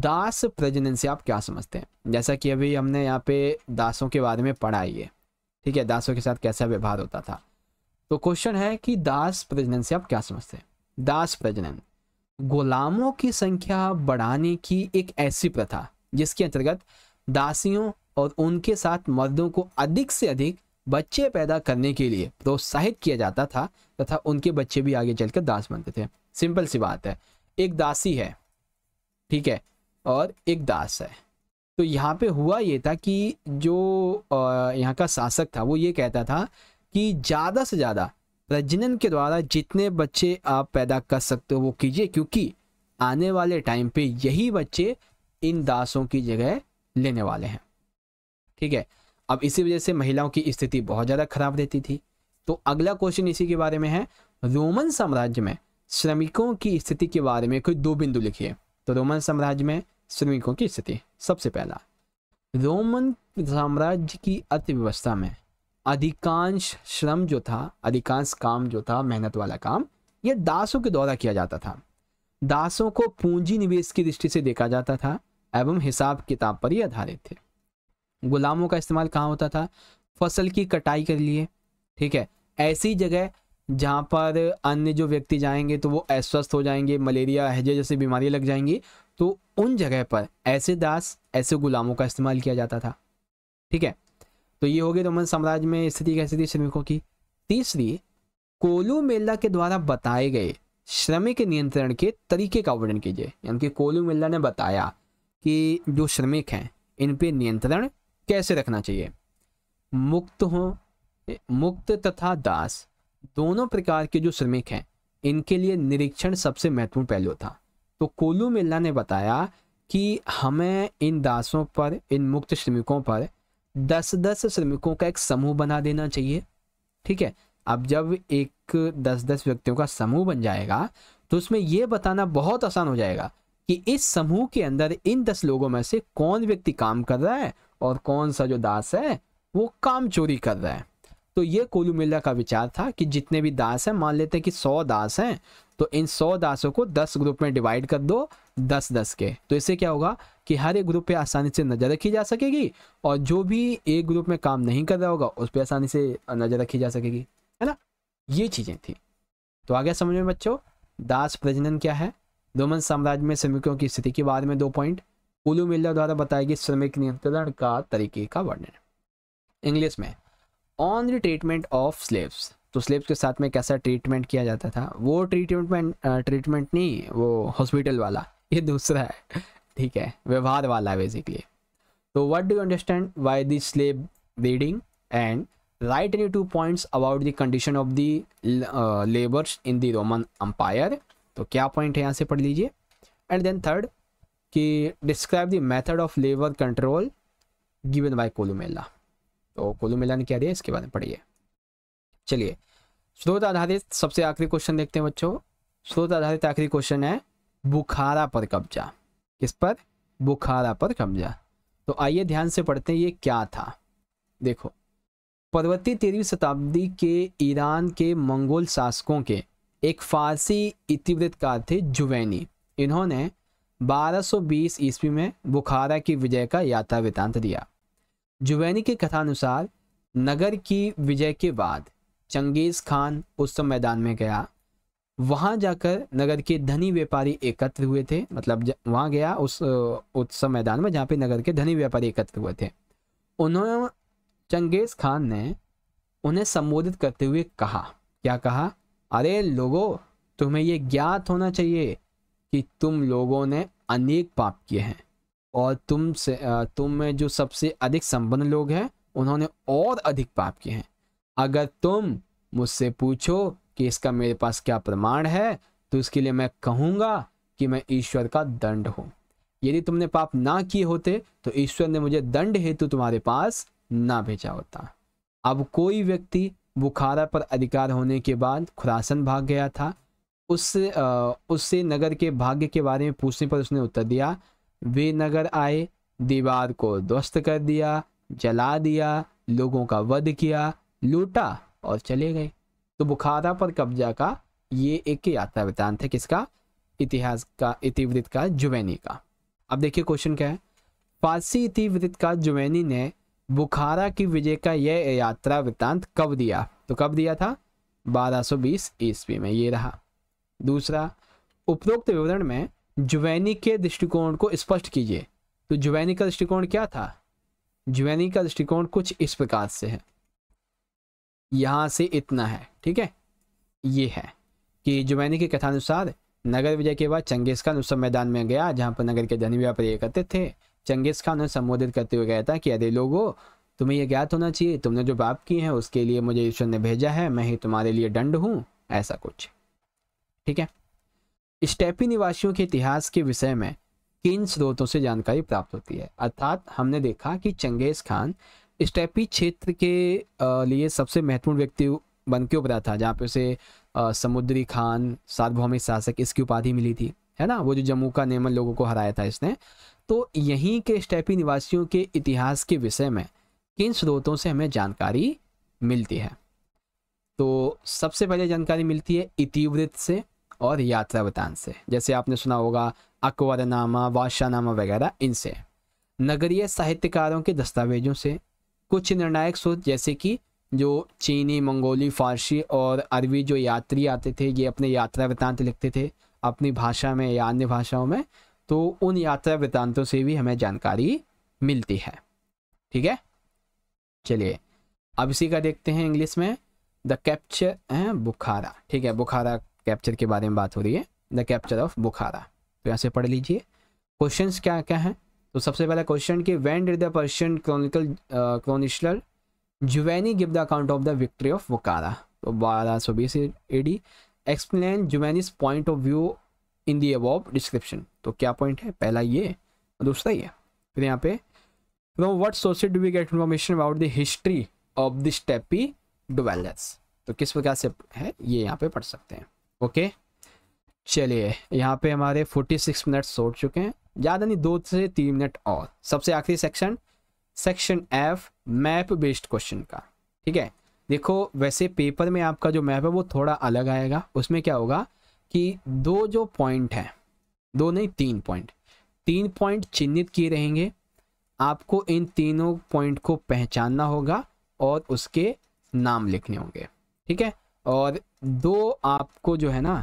दास प्रजनन से आप क्या समझते हैं जैसा कि अभी हमने यहाँ पे दासों के बारे में पढ़ाई है ठीक है दासों के साथ कैसा व्यवहार होता था तो क्वेश्चन है कि दास प्रजनन से आप क्या समझते हैं दास प्रजनन गुलामों की संख्या बढ़ाने की एक ऐसी प्रथा जिसके अंतर्गत दासियों और उनके साथ मर्दों को अधिक से अधिक बच्चे पैदा करने के लिए प्रोत्साहित किया जाता था तथा उनके बच्चे भी आगे चलकर दास बनते थे सिंपल सी बात है एक दासी है ठीक है और एक दास है तो यहाँ पे हुआ ये था कि जो यहाँ का शासक था वो ये कहता था कि ज़्यादा से ज़्यादा प्रजनन के द्वारा जितने बच्चे आप पैदा कर सकते हो वो कीजिए क्योंकि आने वाले टाइम पे यही बच्चे इन दासों की जगह लेने वाले हैं ठीक है अब इसी वजह से महिलाओं की स्थिति बहुत ज़्यादा खराब रहती थी तो अगला क्वेश्चन इसी के बारे में है रोमन साम्राज्य में श्रमिकों की स्थिति के बारे में कोई दो बिंदु लिखिए तो रोमन साम्राज्य में श्रमिकों की स्थिति सबसे पहला रोमन साम्राज्य की अर्थव्यवस्था में अधिकांश श्रम जो था अधिकांश काम जो था मेहनत वाला काम यह दासों के द्वारा किया जाता था दासों को पूंजी निवेश की दृष्टि से देखा जाता था एवं हिसाब किताब पर ही आधारित थे गुलामों का इस्तेमाल कहाँ होता था फसल की कटाई के लिए ठीक है ऐसी जगह जहाँ पर अन्य जो व्यक्ति जाएंगे तो वो अस्वस्थ हो जाएंगे मलेरिया हैजे जैसी बीमारियाँ लग जाएंगी तो उन जगह पर ऐसे दास ऐसे गुलामों का इस्तेमाल किया जाता था ठीक है तो ये हो गई रोमन साम्राज्य में स्थिति कैसी थी श्रमिकों की तीसरी कोलू मेला के द्वारा बताए गए श्रमिक नियंत्रण के तरीके का वर्णन कीजिए यानी कि कोलू मेला ने बताया कि जो श्रमिक हैं इन पर नियंत्रण कैसे रखना चाहिए मुक्त हो मुक्त तथा दास दोनों प्रकार के जो श्रमिक हैं इनके लिए निरीक्षण सबसे महत्वपूर्ण पहलू था तो कोलू मिल्ला ने बताया कि हमें इन दासों पर इन मुक्त श्रमिकों पर दस दस श्रमिकों का एक समूह बना देना चाहिए ठीक है अब जब एक दस दस व्यक्तियों का समूह बन जाएगा तो उसमें यह बताना बहुत आसान हो जाएगा कि इस समूह के अंदर इन दस लोगों में से कौन व्यक्ति काम कर रहा है और कौन सा जो दास है वो काम चोरी कर रहा है तो ये कोलू मिल्ला का विचार था कि जितने भी दास हैं मान लेते हैं कि सौ दास हैं तो इन सौ दासों को दस ग्रुप में डिवाइड कर दो दस दस के तो इससे क्या होगा कि हर एक ग्रुप पे आसानी से नज़र रखी जा सकेगी और जो भी एक ग्रुप में काम नहीं कर रहा होगा उस पर आसानी से नज़र रखी जा सकेगी है ना ये चीज़ें थी तो आ गया समझ में बच्चों दास प्रजनन क्या है रोमन साम्राज्य में श्रमिकों की स्थिति के बारे में दो पॉइंट कुलू मिल्ला द्वारा बताया गया श्रमिक नियंत्रण का तरीके का वर्णन इंग्लिश में on the treatment of slaves तो स्लेब्स के साथ में कैसा ट्रीटमेंट किया जाता था वो ट्रीटमेंट में ट्रीटमेंट नहीं वो हॉस्पिटल वाला ये दूसरा है ठीक है व्यवहार वाला है बेसिकली तो what do understand why the slave reading and write any two points about the condition of the labours in the Roman empire तो क्या पॉइंट है यहाँ से पढ़ लीजिए एंड देन थर्ड कि describe the method of labour control given by Columella तो मेला ने क्या दिया इसके बारे में पढ़िए चलिए स्रोत आधारित सबसे आखिरी क्वेश्चन देखते हैं बच्चों स्रोत आधारित आखिरी क्वेश्चन है बुखारा पर कब्जा किस पर बुखारा पर कब्जा तो आइए ध्यान से पढ़ते हैं ये क्या था देखो पर्वतीय तेरहवीं शताब्दी के ईरान के मंगोल शासकों के एक फारसी इतिवृत्तकार थे जुवैनी इन्होंने 1220 ईस्वी में बुखारा की विजय का यात्रा वृत्तांत दिया जुवैनी के कथानुसार नगर की विजय के बाद चंगेज़ खान उस मैदान में गया वहाँ जाकर नगर के धनी व्यापारी एकत्र हुए थे मतलब वहाँ गया उस उत्सव मैदान में जहाँ पे नगर के धनी व्यापारी एकत्र हुए थे उन्होंने चंगेज़ खान ने उन्हें संबोधित करते हुए कहा क्या कहा अरे लोगों तुम्हें ये ज्ञात होना चाहिए कि तुम लोगों ने अनेक पाप किए हैं और तुम से तुम में जो सबसे अधिक संपन्न लोग हैं उन्होंने और अधिक पाप किए हैं अगर तुम मुझसे पूछो कि इसका मेरे पास क्या प्रमाण है तो इसके लिए मैं कहूँगा कि मैं ईश्वर का दंड हूँ यदि तुमने पाप ना किए होते तो ईश्वर ने मुझे दंड हेतु तुम्हारे पास ना भेजा होता अब कोई व्यक्ति बुखारा पर अधिकार होने के बाद खुरासन भाग गया था उससे उससे नगर के भाग्य के बारे में पूछने पर उसने उत्तर दिया वे नगर आए दीवार को ध्वस्त कर दिया जला दिया लोगों का वध किया लूटा और चले गए तो बुखारा पर कब्जा का ये एक यात्रा वृतांत है किसका इतिहास का इतिवृत्त का जुवैनी का अब देखिए क्वेश्चन क्या है फारसी इतिवृत्त का जुवैनी ने बुखारा की विजय का यह यात्रा वृतांत कब दिया तो कब दिया था 1220 ईस्वी में ये रहा दूसरा उपरोक्त विवरण में जुवैनी के दृष्टिकोण को स्पष्ट कीजिए तो जुवैनी का दृष्टिकोण क्या था जुवैनी का दृष्टिकोण कुछ इस प्रकार से है यहाँ से इतना है ठीक है ये है कि जुबैनी के कथानुसार नगर विजय के बाद चंगेज खान उस मैदान में गया जहाँ पर नगर के धनी व्यापारी एकत्रित थे चंगेज खान ने संबोधित करते हुए कहता कि अरे लोगों तुम्हें यह ज्ञात होना चाहिए तुमने जो बाप किए हैं उसके लिए मुझे ईश्वर ने भेजा है मैं ही तुम्हारे लिए दंड हूँ ऐसा कुछ ठीक है स्टेपी निवासियों के इतिहास के विषय में किन स्रोतों से जानकारी प्राप्त होती है अर्थात हमने देखा कि चंगेज खान स्टेपी क्षेत्र के लिए सबसे महत्वपूर्ण व्यक्ति बन के उभरा था जहाँ पे उसे समुद्री खान सार्वभौमिक शासक इसकी उपाधि मिली थी है ना वो जो जम्मू का नेमन लोगों को हराया था इसने तो यहीं के स्टेपी निवासियों के इतिहास के विषय में किन स्रोतों से हमें जानकारी मिलती है तो सबसे पहले जानकारी मिलती है इतिवृत्त से और यात्रा वतान से जैसे आपने सुना होगा अकबरनामा नामा वगैरह इनसे नगरीय साहित्यकारों के दस्तावेजों से कुछ निर्णायक स्रोत जैसे कि जो चीनी मंगोली फारसी और अरबी जो यात्री आते थे ये अपने यात्रा वृतांत लिखते थे अपनी भाषा में या अन्य भाषाओं में तो उन यात्रा वृतांतों से भी हमें जानकारी मिलती है ठीक है चलिए अब इसी का देखते हैं इंग्लिश में द कैप्चर है बुखारा ठीक है बुखारा कैप्चर के बारे में बात हो रही है द कैप्चर ऑफ बुखारा तो यहाँ से पढ़ लीजिए क्वेश्चंस क्या क्या हैं तो सबसे पहला क्वेश्चन कि when did the Persian chronicle chronicler Juvaini give the account of the victory of Bukhara तो बारह सौ बीस A D explain Juvaini's point of view in the अब डिस्क्रिप्शन तो क्या पॉइंट है पहला ये और दूसरा ये फिर यहाँ पे what sources do we get information about the history of the steppe dwellers तो किस प्रकार से है ये यहाँ पे पढ़ सकते हैं ओके चलिए यहाँ पे हमारे 46 मिनट्स हो चुके हैं ज़्यादा नहीं दो से तीन मिनट और सबसे आखिरी section section F map based question का ठीक है देखो वैसे पेपर में आपका जो मैप है वो थोड़ा अलग आएगा उसमें क्या होगा कि दो जो पॉइंट हैं दो नहीं तीन पॉइंट तीन पॉइंट चिन्हित किए रहेंगे आपको इन तीनों पॉइंट को पहचानना होगा और उसके नाम लिखने होंगे ठीक है और दो आपको जो है ना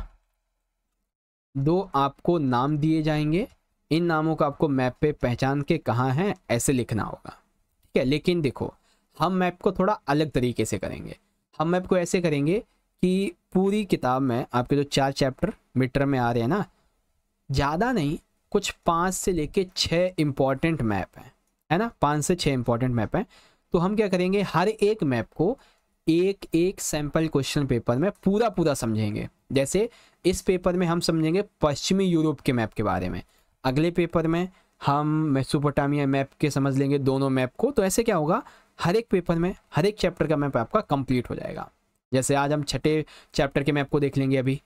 दो आपको नाम दिए जाएंगे इन नामों को आपको मैप पे पहचान के कहाँ हैं ऐसे लिखना होगा ठीक है लेकिन देखो हम मैप को थोड़ा अलग तरीके से करेंगे हम मैप को ऐसे करेंगे कि पूरी किताब में आपके जो तो चार चैप्टर मीटर में आ रहे हैं ना ज़्यादा नहीं कुछ पाँच से लेके छः इम्पॉर्टेंट मैप हैं है ना पाँच से छः इम्पॉर्टेंट मैप हैं तो हम क्या करेंगे हर एक मैप को एक एक सैम्पल क्वेश्चन पेपर में पूरा पूरा समझेंगे जैसे इस पेपर में हम समझेंगे पश्चिमी यूरोप के मैप के बारे में अगले पेपर में हम मेसोपोटामिया मैप के समझ लेंगे दोनों मैप को तो ऐसे क्या होगा हर एक पेपर में हर एक चैप्टर का मैप आपका कंप्लीट हो जाएगा जैसे आज हम छठे चैप्टर के मैप को देख लेंगे अभी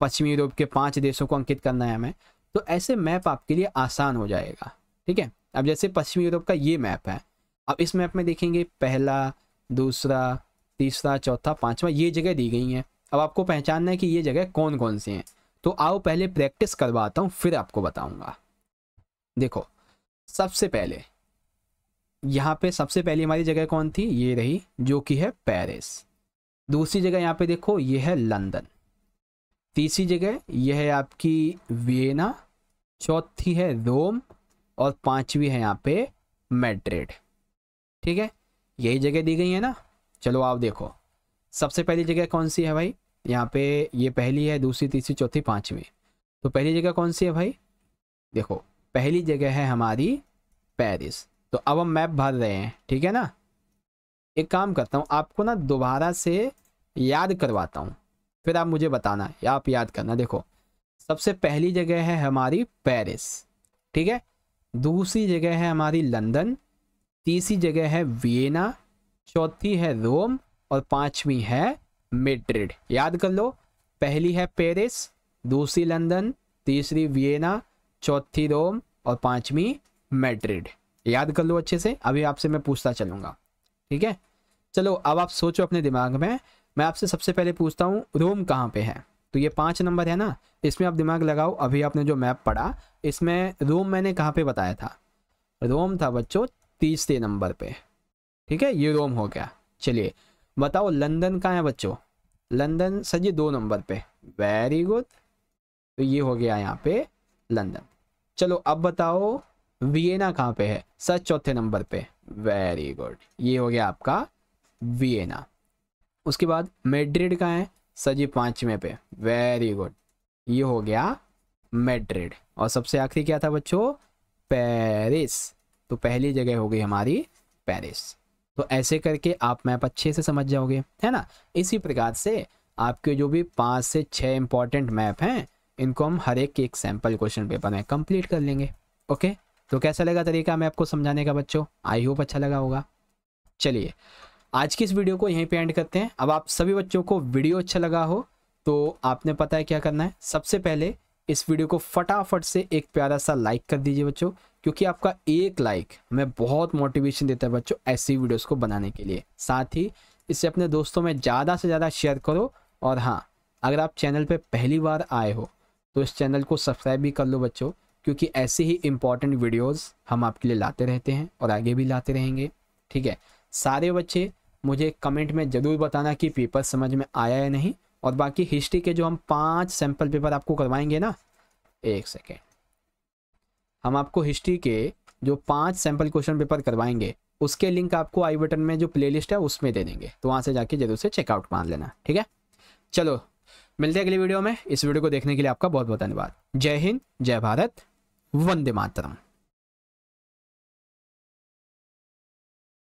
पश्चिमी यूरोप के पांच देशों को अंकित करना है हमें तो ऐसे मैप आपके लिए आसान हो जाएगा ठीक है अब जैसे पश्चिमी यूरोप का ये मैप है अब इस मैप में देखेंगे पहला दूसरा तीसरा चौथा पाँचवा ये जगह दी गई हैं अब आपको पहचानना है कि ये जगह कौन कौन सी हैं तो आओ पहले प्रैक्टिस करवाता हूँ फिर आपको बताऊंगा देखो सबसे पहले यहाँ पे सबसे पहली हमारी जगह कौन थी ये रही जो कि है पेरिस दूसरी जगह यहाँ पे देखो ये है लंदन तीसरी जगह यह है आपकी वियना चौथी है रोम और पांचवी है यहाँ पे मैड्रिड ठीक है यही जगह दी गई है ना चलो आप देखो सबसे पहली जगह कौन सी है भाई यहाँ पे ये पहली है दूसरी तीसरी चौथी पांचवी तो पहली जगह कौन सी है भाई देखो पहली जगह है हमारी पेरिस तो अब हम मैप भर रहे हैं ठीक है ना एक काम करता हूँ आपको ना दोबारा से याद करवाता हूँ फिर आप मुझे बताना या आप याद करना देखो सबसे पहली जगह है हमारी पेरिस ठीक है दूसरी जगह है हमारी लंदन तीसरी जगह है वियना चौथी है रोम और पांचवी है मेड्रिड याद कर लो पहली है पेरिस दूसरी लंदन तीसरी वियना चौथी रोम और पांचवी मेड्रिड याद कर लो अच्छे से अभी आपसे मैं पूछता चलूंगा ठीक है चलो अब आप सोचो अपने दिमाग में मैं आपसे सबसे पहले पूछता हूँ रोम कहाँ पे है तो ये पांच नंबर है ना इसमें आप दिमाग लगाओ अभी आपने जो मैप पढ़ा इसमें रोम मैंने कहाँ पे बताया था रोम था बच्चों तीसरे नंबर पे ठीक है ये रोम हो गया चलिए बताओ लंदन कहाँ है बच्चों लंदन सर जी दो नंबर पे वेरी गुड तो ये हो गया यहाँ पे लंदन चलो अब बताओ वियना कहाँ पे है सर चौथे नंबर पे वेरी गुड ये हो गया आपका वियना उसके बाद मेड्रिड कहाँ है सर जी पाँचवें पे वेरी गुड ये हो गया मेड्रिड और सबसे आखिरी क्या था बच्चों पेरिस तो पहली जगह हो गई हमारी पेरिस तो ऐसे करके आप मैप अच्छे से समझ जाओगे है ना इसी प्रकार से आपके जो भी पाँच से छः इंपॉर्टेंट मैप हैं इनको हम हर एक एक सैम्पल क्वेश्चन पेपर में कंप्लीट कर लेंगे ओके तो कैसा लगा तरीका मैं आपको समझाने का बच्चों आई होप अच्छा लगा होगा चलिए आज की इस वीडियो को यहीं पे एंड करते हैं अब आप सभी बच्चों को वीडियो अच्छा लगा हो तो आपने पता है क्या करना है सबसे पहले इस वीडियो को फटाफट से एक प्यारा सा लाइक कर दीजिए बच्चों क्योंकि आपका एक लाइक हमें बहुत मोटिवेशन देता है बच्चों ऐसी वीडियोस को बनाने के लिए साथ ही इसे अपने दोस्तों में ज़्यादा से ज़्यादा शेयर करो और हाँ अगर आप चैनल पर पहली बार आए हो तो इस चैनल को सब्सक्राइब भी कर लो बच्चों क्योंकि ऐसे ही इंपॉर्टेंट वीडियोज़ हम आपके लिए लाते रहते हैं और आगे भी लाते रहेंगे ठीक है सारे बच्चे मुझे कमेंट में ज़रूर बताना कि पेपर समझ में आया या नहीं और बाकी हिस्ट्री के जो हम पांच सैंपल पेपर आपको करवाएंगे ना एक सेकेंड हम आपको हिस्ट्री के जो पांच सैंपल क्वेश्चन पेपर करवाएंगे उसके लिंक आपको आई बटन में जो प्लेलिस्ट है उसमें दे देंगे तो वहां से जाके जरूर से चेकआउट मान लेना ठीक है चलो मिलते हैं अगली वीडियो में इस वीडियो को देखने के लिए आपका बहुत बहुत धन्यवाद जय हिंद जय भारत वंदे मातरम